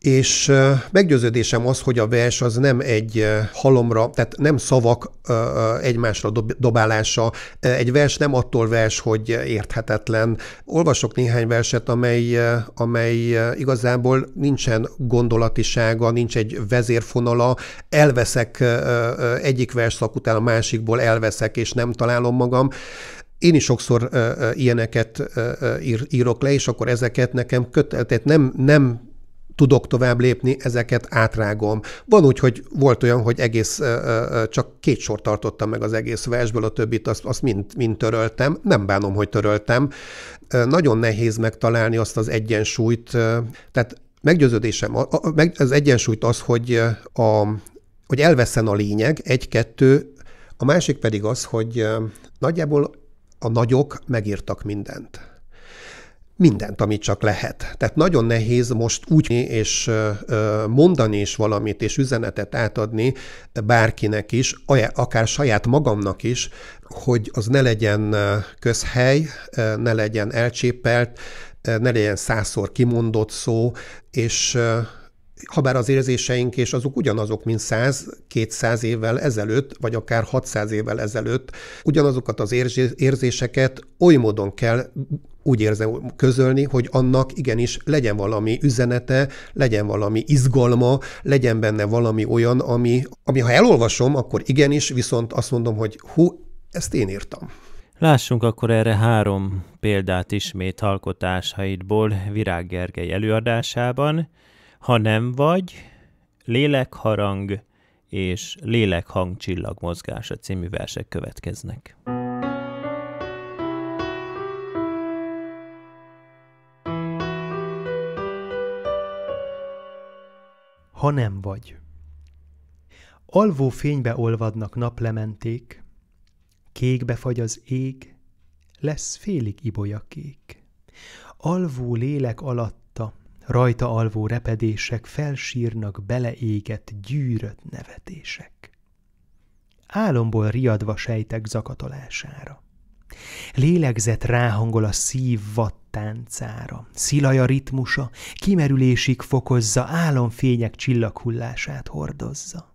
és meggyőződésem az, hogy a vers az nem egy halomra, tehát nem szavak egymásra dobálása. Egy vers nem attól vers, hogy érthetetlen. Olvasok néhány verset, amely, amely igazából nincsen gondolatisága, nincs egy vezérfonala. Elveszek egyik versszak után a másikból, elveszek, és nem találom magam. Én is sokszor ilyeneket írok le, és akkor ezeket nekem köt, tehát nem, nem tudok tovább lépni, ezeket átrágom. Van úgy, hogy volt olyan, hogy egész csak két sor tartottam meg az egész versből, a többit azt, azt mind, mind töröltem. Nem bánom, hogy töröltem. Nagyon nehéz megtalálni azt az egyensúlyt. Tehát meggyőződésem, az egyensúlyt az, hogy, a, hogy elveszen a lényeg, egy-kettő, a másik pedig az, hogy nagyjából a nagyok megírtak mindent mindent, amit csak lehet. Tehát nagyon nehéz most úgy és mondani is valamit, és üzenetet átadni bárkinek is, akár saját magamnak is, hogy az ne legyen közhely, ne legyen elcsépelt, ne legyen százszor kimondott szó, és ha bár az érzéseink és azok ugyanazok, mint 100-200 évvel ezelőtt, vagy akár 600 évvel ezelőtt, ugyanazokat az érzéseket oly módon kell úgy érzem közölni, hogy annak igenis legyen valami üzenete, legyen valami izgalma, legyen benne valami olyan, ami, ami ha elolvasom, akkor igenis, viszont azt mondom, hogy hú, ezt én írtam. Lássunk akkor erre három példát ismét alkotásaidból Virág Gergely előadásában. Ha nem vagy, Lélekharang és Lélekhang csillagmozgása című versek következnek. Ha nem vagy. Alvó fénybe olvadnak naplementék, kékbe fagy az ég, lesz félig ibolya kék. Alvó lélek alatt rajta alvó repedések felsírnak beleégett gyűrött nevetések. Álomból riadva sejtek zakatolására. Lélegzet ráhangol a szív vattáncára, szilaja ritmusa kimerülésig fokozza, álomfények csillaghullását hordozza.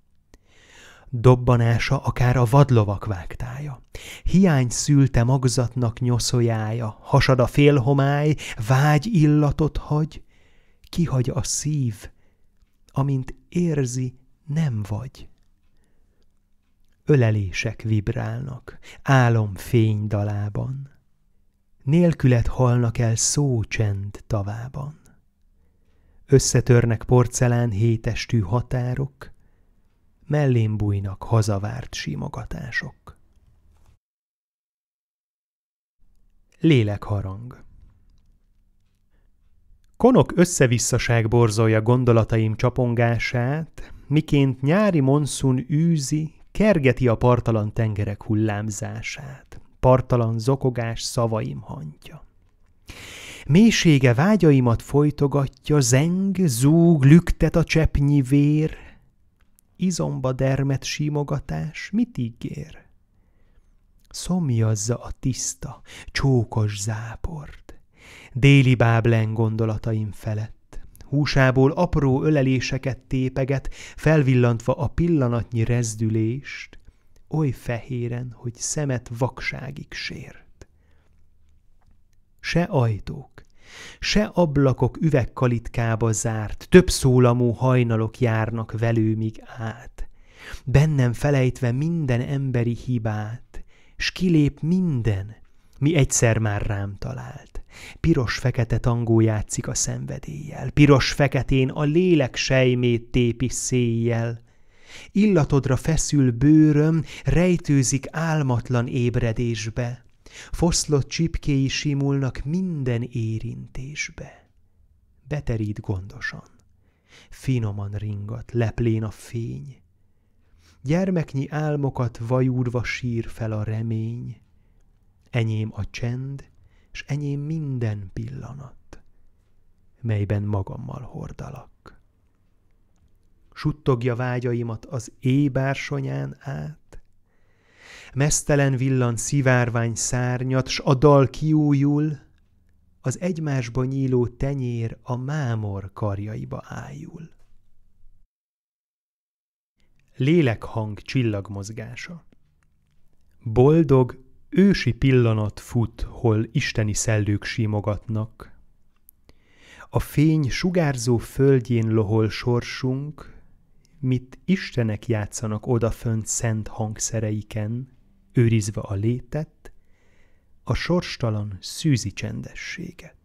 Dobbanása akár a vadlovak vágtája. Hiány szülte magzatnak nyoszójája, hasad a félhomály, vágy illatot hagy, kihagy a szív, amint érzi, nem vagy. Ölelések vibrálnak, álomfény dalában. Nélkület halnak el szócsend tavában. Összetörnek porcelán hétestű határok, mellén bújnak hazavárt simogatások. Lélekharang Konok összevisszaság borzolja gondolataim csapongását, miként nyári monszun űzi, kergeti a partalan tengerek hullámzását, partalan zokogás szavaim hantja. Mésége vágyaimat folytogatja, zeng, zúg, lüktet a cseppnyi vér, izomba dermet simogatás mit ígér? Szomjazza a tiszta, csókos záport déli báblen gondolataim felett. Húsából apró öleléseket tépeget, felvillantva a pillanatnyi rezdülést, oly fehéren, hogy szemet vakságig sért. Se ajtók, se ablakok üvegkalitkába zárt, több szólamú hajnalok járnak velőmig át. Bennem felejtve minden emberi hibát, s kilép minden, mi egyszer már rám talált. Piros-fekete tangó játszik a szenvedéllyel, piros-feketén a lélek sejmét tépi széjjel. Illatodra feszül bőröm, rejtőzik álmatlan ébredésbe. Foszlott csipkéi simulnak minden érintésbe. Beterít gondosan. Finoman ringat, leplén a fény. Gyermeknyi álmokat vajúrva sír fel a remény. Enyém a csend, s enyém minden pillanat, melyben magammal hordalak. Suttogja vágyaimat az ébársonyán át, mesztelen villan szivárvány szárnyat, s a dal kiújul, az egymásba nyíló tenyér a mámor karjaiba ájul. Lélekhang csillagmozgása Boldog Ősi pillanat fut, hol isteni szellők símogatnak. A fény sugárzó földjén lohol sorsunk, mit istenek játszanak odafönt szent hangszereiken, őrizve a létet, a sorstalan szűzi csendességet.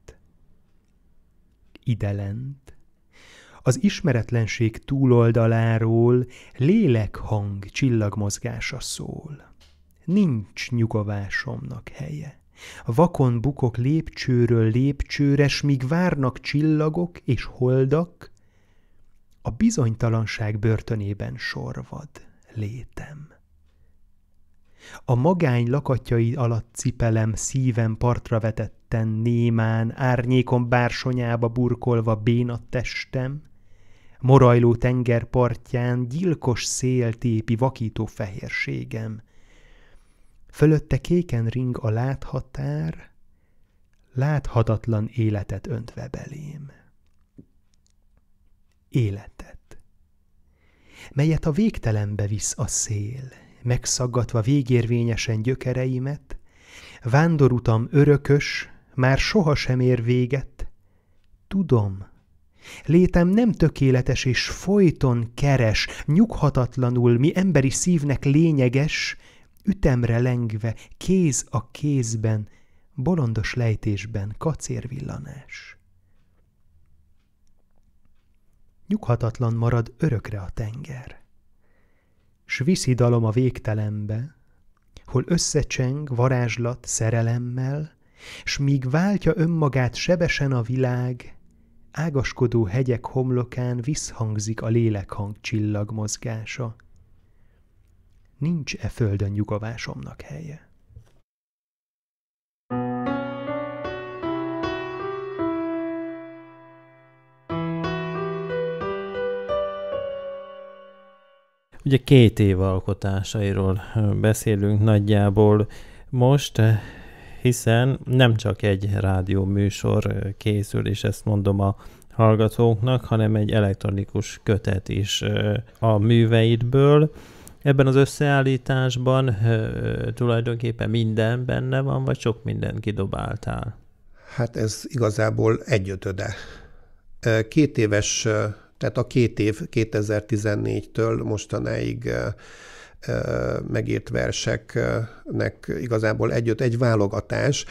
lent, az ismeretlenség túloldaláról lélekhang csillagmozgása szól nincs nyugavásomnak helye. A Vakon bukok lépcsőről lépcsőre, s míg várnak csillagok és holdak, a bizonytalanság börtönében sorvad létem. A magány lakatjai alatt cipelem, szívem partra vetetten némán, árnyékon bársonyába burkolva béna testem, morajló tenger partján gyilkos szél tépi vakító fehérségem, Fölötte kéken ring a láthatár, láthatatlan életet öntve belém. Életet, melyet a végtelenbe visz a szél, megszaggatva végérvényesen gyökereimet, vándorutam örökös, már sohasem ér véget, tudom, Létem nem tökéletes és folyton keres, nyughatatlanul mi emberi szívnek lényeges, ütemre lengve, kéz a kézben, bolondos lejtésben kacérvillanás. Nyughatatlan marad örökre a tenger. S viszi dalom a végtelembe, hol összecseng varázslat szerelemmel, s míg váltja önmagát sebesen a világ, ágaskodó hegyek homlokán visszhangzik a lélekhang csillagmozgása. mozgása nincs e földön nyugovásomnak helye. Ugye két év alkotásairól beszélünk nagyjából most, eh, hiszen nem csak egy rádió műsor készül, és ezt mondom a hallgatóknak, hanem egy elektronikus kötet is a műveidből. Ebben az összeállításban ö, tulajdonképpen minden benne van, vagy sok mindent kidobáltál? Hát ez igazából egyötöde. Két éves, tehát a két év 2014-től mostanáig megírt verseknek igazából együtt egy válogatás.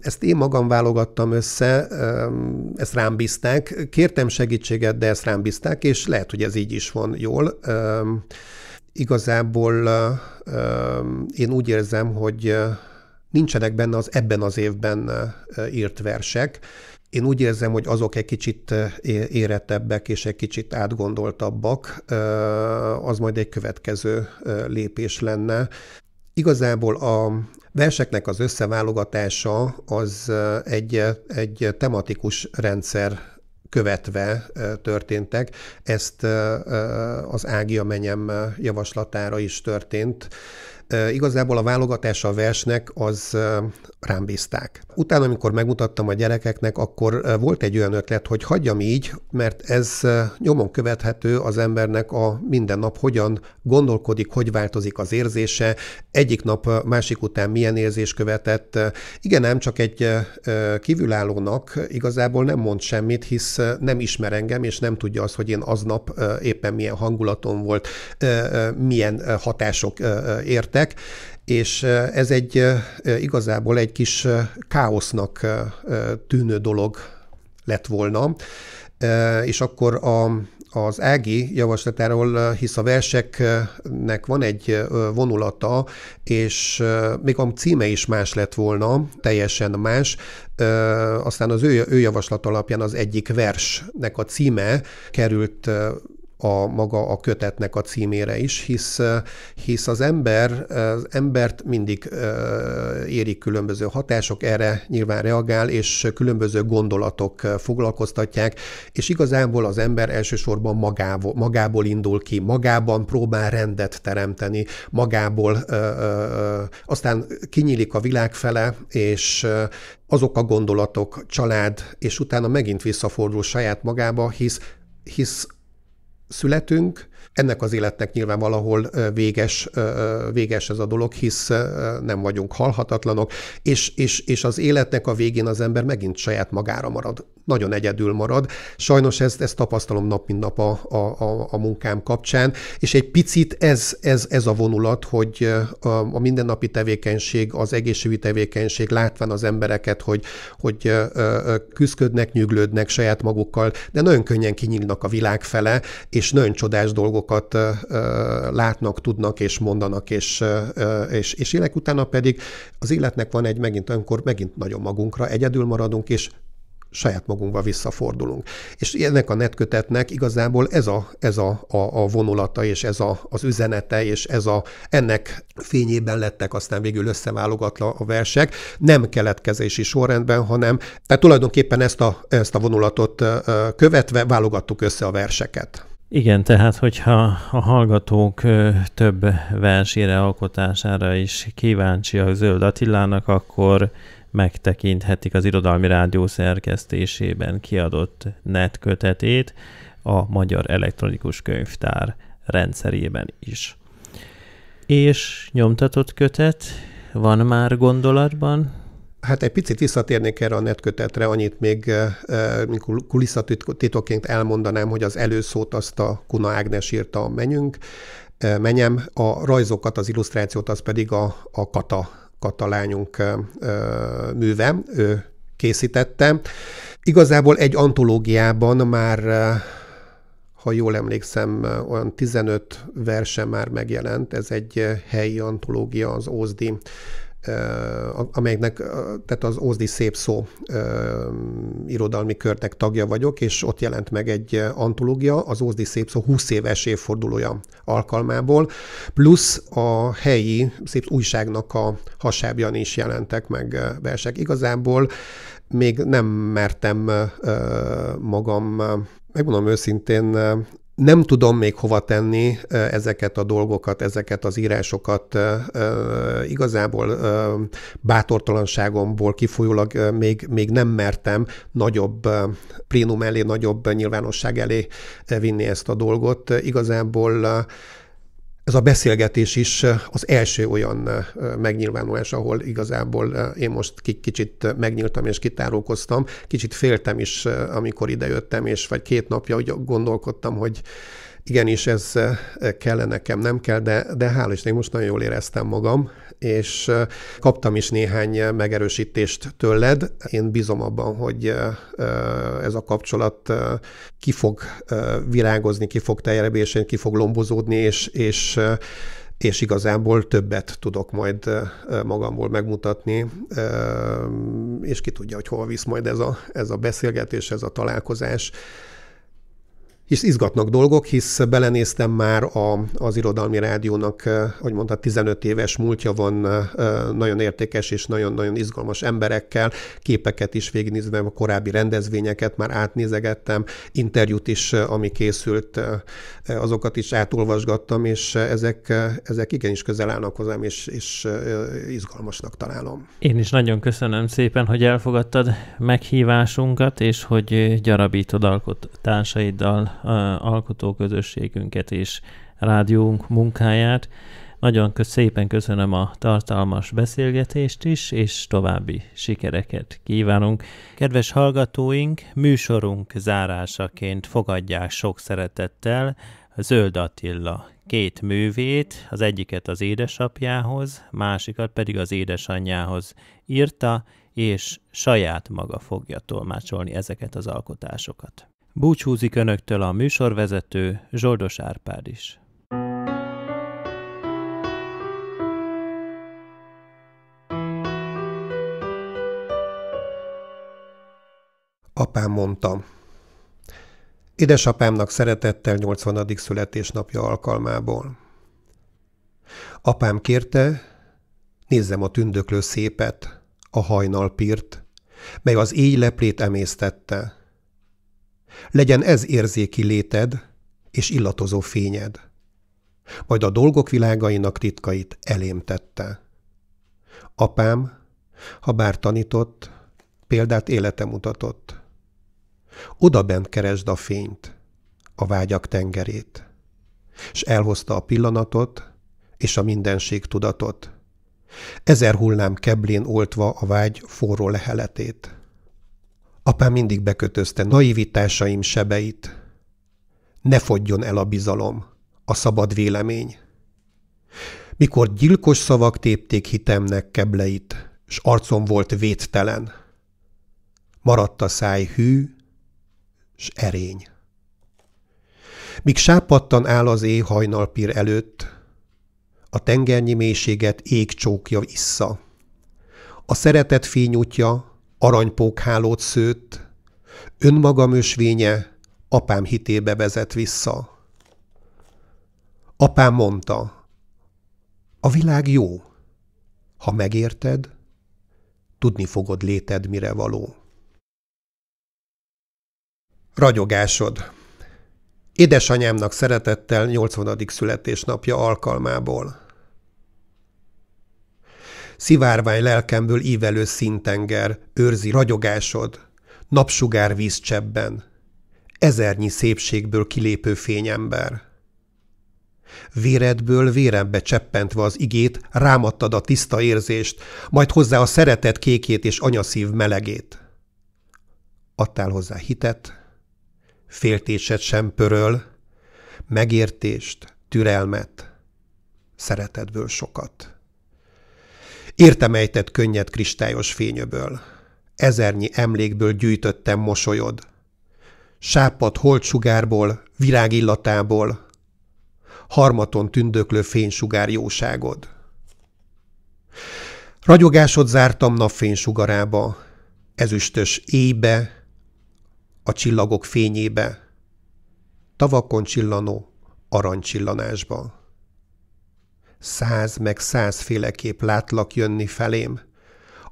Ezt én magam válogattam össze, ezt rám bízták. Kértem segítséget, de ezt rám bízták, és lehet, hogy ez így is van jól igazából én úgy érzem, hogy nincsenek benne az ebben az évben írt versek. Én úgy érzem, hogy azok egy kicsit érettebbek és egy kicsit átgondoltabbak, az majd egy következő lépés lenne. Igazából a verseknek az összeválogatása az egy, egy tematikus rendszer követve történtek. Ezt az Ágia menyem javaslatára is történt. Igazából a válogatása a versnek az rám bízták. Utána, amikor megmutattam a gyerekeknek, akkor volt egy olyan ötlet, hogy hagyjam így, mert ez nyomon követhető az embernek a minden nap, hogyan gondolkodik, hogy változik az érzése, egyik nap másik után milyen érzés követett. Igen, nem csak egy kívülállónak igazából nem mond semmit, hisz nem ismer engem, és nem tudja azt, hogy én aznap éppen milyen hangulaton volt, milyen hatások érte jöttek, és ez egy igazából egy kis káosznak tűnő dolog lett volna, és akkor a, az Ági javaslatáról, hisz a verseknek van egy vonulata, és még a címe is más lett volna, teljesen más, aztán az ő, ő javaslat alapján az egyik versnek a címe került a maga a kötetnek a címére is, hisz, hisz az ember, az embert mindig érik különböző hatások, erre nyilván reagál, és különböző gondolatok foglalkoztatják, és igazából az ember elsősorban magából, magából indul ki, magában próbál rendet teremteni, magából aztán kinyílik a világ fele, és azok a gondolatok, család, és utána megint visszafordul saját magába, hisz hisz születünk, ennek az életnek nyilván valahol véges, véges ez a dolog, hisz nem vagyunk halhatatlanok, és, és, és az életnek a végén az ember megint saját magára marad. Nagyon egyedül marad. Sajnos ezt, ezt tapasztalom nap mint nap a, a, a, a munkám kapcsán, és egy picit ez, ez, ez a vonulat, hogy a, a mindennapi tevékenység, az egészségügyi tevékenység, látván az embereket, hogy, hogy küzdködnek, nyüglődnek saját magukkal, de nagyon könnyen kinyílnak a világ fele, és nagyon csodás dolgok dolgokat látnak, tudnak és mondanak, és, és, és élek utána pedig az életnek van egy megint önkor, megint nagyon magunkra egyedül maradunk, és saját magunkba visszafordulunk. És ennek a netkötetnek igazából ez a, ez a, a, a vonulata, és ez a, az üzenete, és ez a, ennek fényében lettek aztán végül összeválogatva a versek, nem keletkezési sorrendben, hanem, tehát tulajdonképpen ezt a, ezt a vonulatot követve válogattuk össze a verseket. Igen, tehát hogyha a hallgatók több versére, alkotására is kíváncsiak Zöld Attilának, akkor megtekinthetik az Irodalmi Rádió szerkesztésében kiadott net kötetét a Magyar Elektronikus Könyvtár rendszerében is. És nyomtatott kötet van már gondolatban? Hát egy picit visszatérnék erre a netkötetre, annyit még eh, eh, kulisszatitokként elmondanám, hogy az előszót azt a Kuna Ágnes írta a menyünk, eh, menyem, a rajzokat, az illusztrációt az pedig a, a Kata, Lányunk műve, ő készítette. Igazából egy antológiában már ha jól emlékszem, olyan 15 verse már megjelent, ez egy helyi antológia, az Ózdi amelyeknek, tehát az Ózdi Szép Szó irodalmi körtek tagja vagyok, és ott jelent meg egy antológia, az Ózdi Szép Szó 20 éves évfordulója alkalmából, plusz a helyi szép újságnak a hasábjan is jelentek meg versek. Igazából még nem mertem magam, megmondom őszintén, nem tudom még hova tenni ezeket a dolgokat, ezeket az írásokat. Igazából bátortalanságomból kifolyólag még, még nem mertem nagyobb plénum elé, nagyobb nyilvánosság elé vinni ezt a dolgot. Igazából ez a beszélgetés is eh, az első olyan eh, megnyilvánulás, ahol igazából eh, én most kicsit megnyíltam és kitárulkoztam. Kicsit féltem is, amikor idejöttem, és vagy két napja úgy gondolkodtam, hogy igenis ez e, kell nekem, nem kell, de, de hál' Istennek most nagyon jól éreztem magam, és e, kaptam is néhány megerősítést tőled. Én bízom abban, hogy e, ez a kapcsolat ki fog virágozni, ki fog teljerebésén, ki fog lombozódni, és, és és igazából többet tudok majd magamból megmutatni, és ki tudja, hogy hol visz majd ez a, ez a beszélgetés, ez a találkozás hisz izgatnak dolgok, hisz belenéztem már a, az irodalmi rádiónak, eh, hogy mondta, 15 éves múltja van, eh, nagyon értékes és nagyon-nagyon izgalmas emberekkel, képeket is végignézve, a korábbi rendezvényeket már átnézegettem, interjút is, eh, ami készült, azokat is átolvasgattam, és ezek, ezek igenis közel állnak hozzám, és, és izgalmasnak találom. Én is nagyon köszönöm szépen, hogy elfogadtad meghívásunkat, és hogy gyarabítod alkotásaiddal alkotóközösségünket és rádiónk munkáját. Nagyon szépen köszönöm a tartalmas beszélgetést is, és további sikereket kívánunk. Kedves hallgatóink, műsorunk zárásaként fogadják sok szeretettel Zöld Attila két művét, az egyiket az édesapjához, másikat pedig az édesanyjához írta, és saját maga fogja tolmácsolni ezeket az alkotásokat. Búcsúzik önöktől a műsorvezető Zsoldos Árpád is. Apám mondta. Édesapámnak szeretettel 80. születésnapja alkalmából. Apám kérte, nézzem a tündöklő szépet, a hajnalpírt, mely az éj leplét emésztette – legyen ez érzéki léted és illatozó fényed. Majd a dolgok világainak titkait elém tette. Apám, ha bár tanított, példát élete mutatott. Odabent keresd a fényt, a vágyak tengerét, és elhozta a pillanatot és a mindenség tudatot, ezer hullám keblén oltva a vágy forró leheletét. Apám mindig bekötözte naivitásaim sebeit. Ne fogjon el a bizalom, a szabad vélemény. Mikor gyilkos szavak tépték hitemnek kebleit, s arcom volt védtelen. Maradt a száj hű, s erény. Míg sápadtan áll az éj hajnalpír előtt, a tengernyi mélységet ég csókja vissza. A szeretet fényútja, aranypókhálót szőtt, önmagam ösvénye apám hitébe vezet vissza. Apám mondta, a világ jó, ha megérted, tudni fogod léted mire való. Ragyogásod Édesanyámnak szeretettel 80. születésnapja alkalmából. Szivárvány lelkemből ívelő szintenger, őrzi ragyogásod, napsugár vízcsebben, ezernyi szépségből kilépő fényember. Véredből vérembe cseppentve az igét, rámadtad a tiszta érzést, majd hozzá a szeretet kékét és anyaszív melegét. Adtál hozzá hitet, féltésed sem pöröl, megértést, türelmet, szeretetből sokat. Értemejtett könnyed kristályos fényöből. Ezernyi emlékből gyűjtöttem mosolyod. Sápat holtsugárból, virágillatából, harmaton tündöklő fénysugár jóságod. Ragyogásod zártam napfénysugarába, ezüstös éjbe, a csillagok fényébe, tavakon csillanó aranycsillanásba. Száz meg százféleképp látlak jönni felém.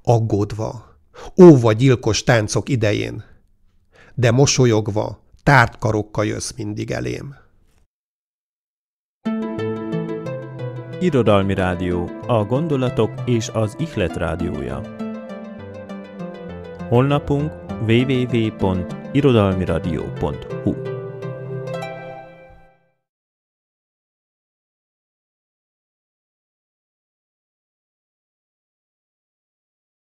Aggódva, óva gyilkos táncok idején. De mosolyogva, tárt karokkal jössz mindig elém. Irodalmi Rádió, a gondolatok és az ihlet rádiója. Holnapunk www.irodalmiradio.hu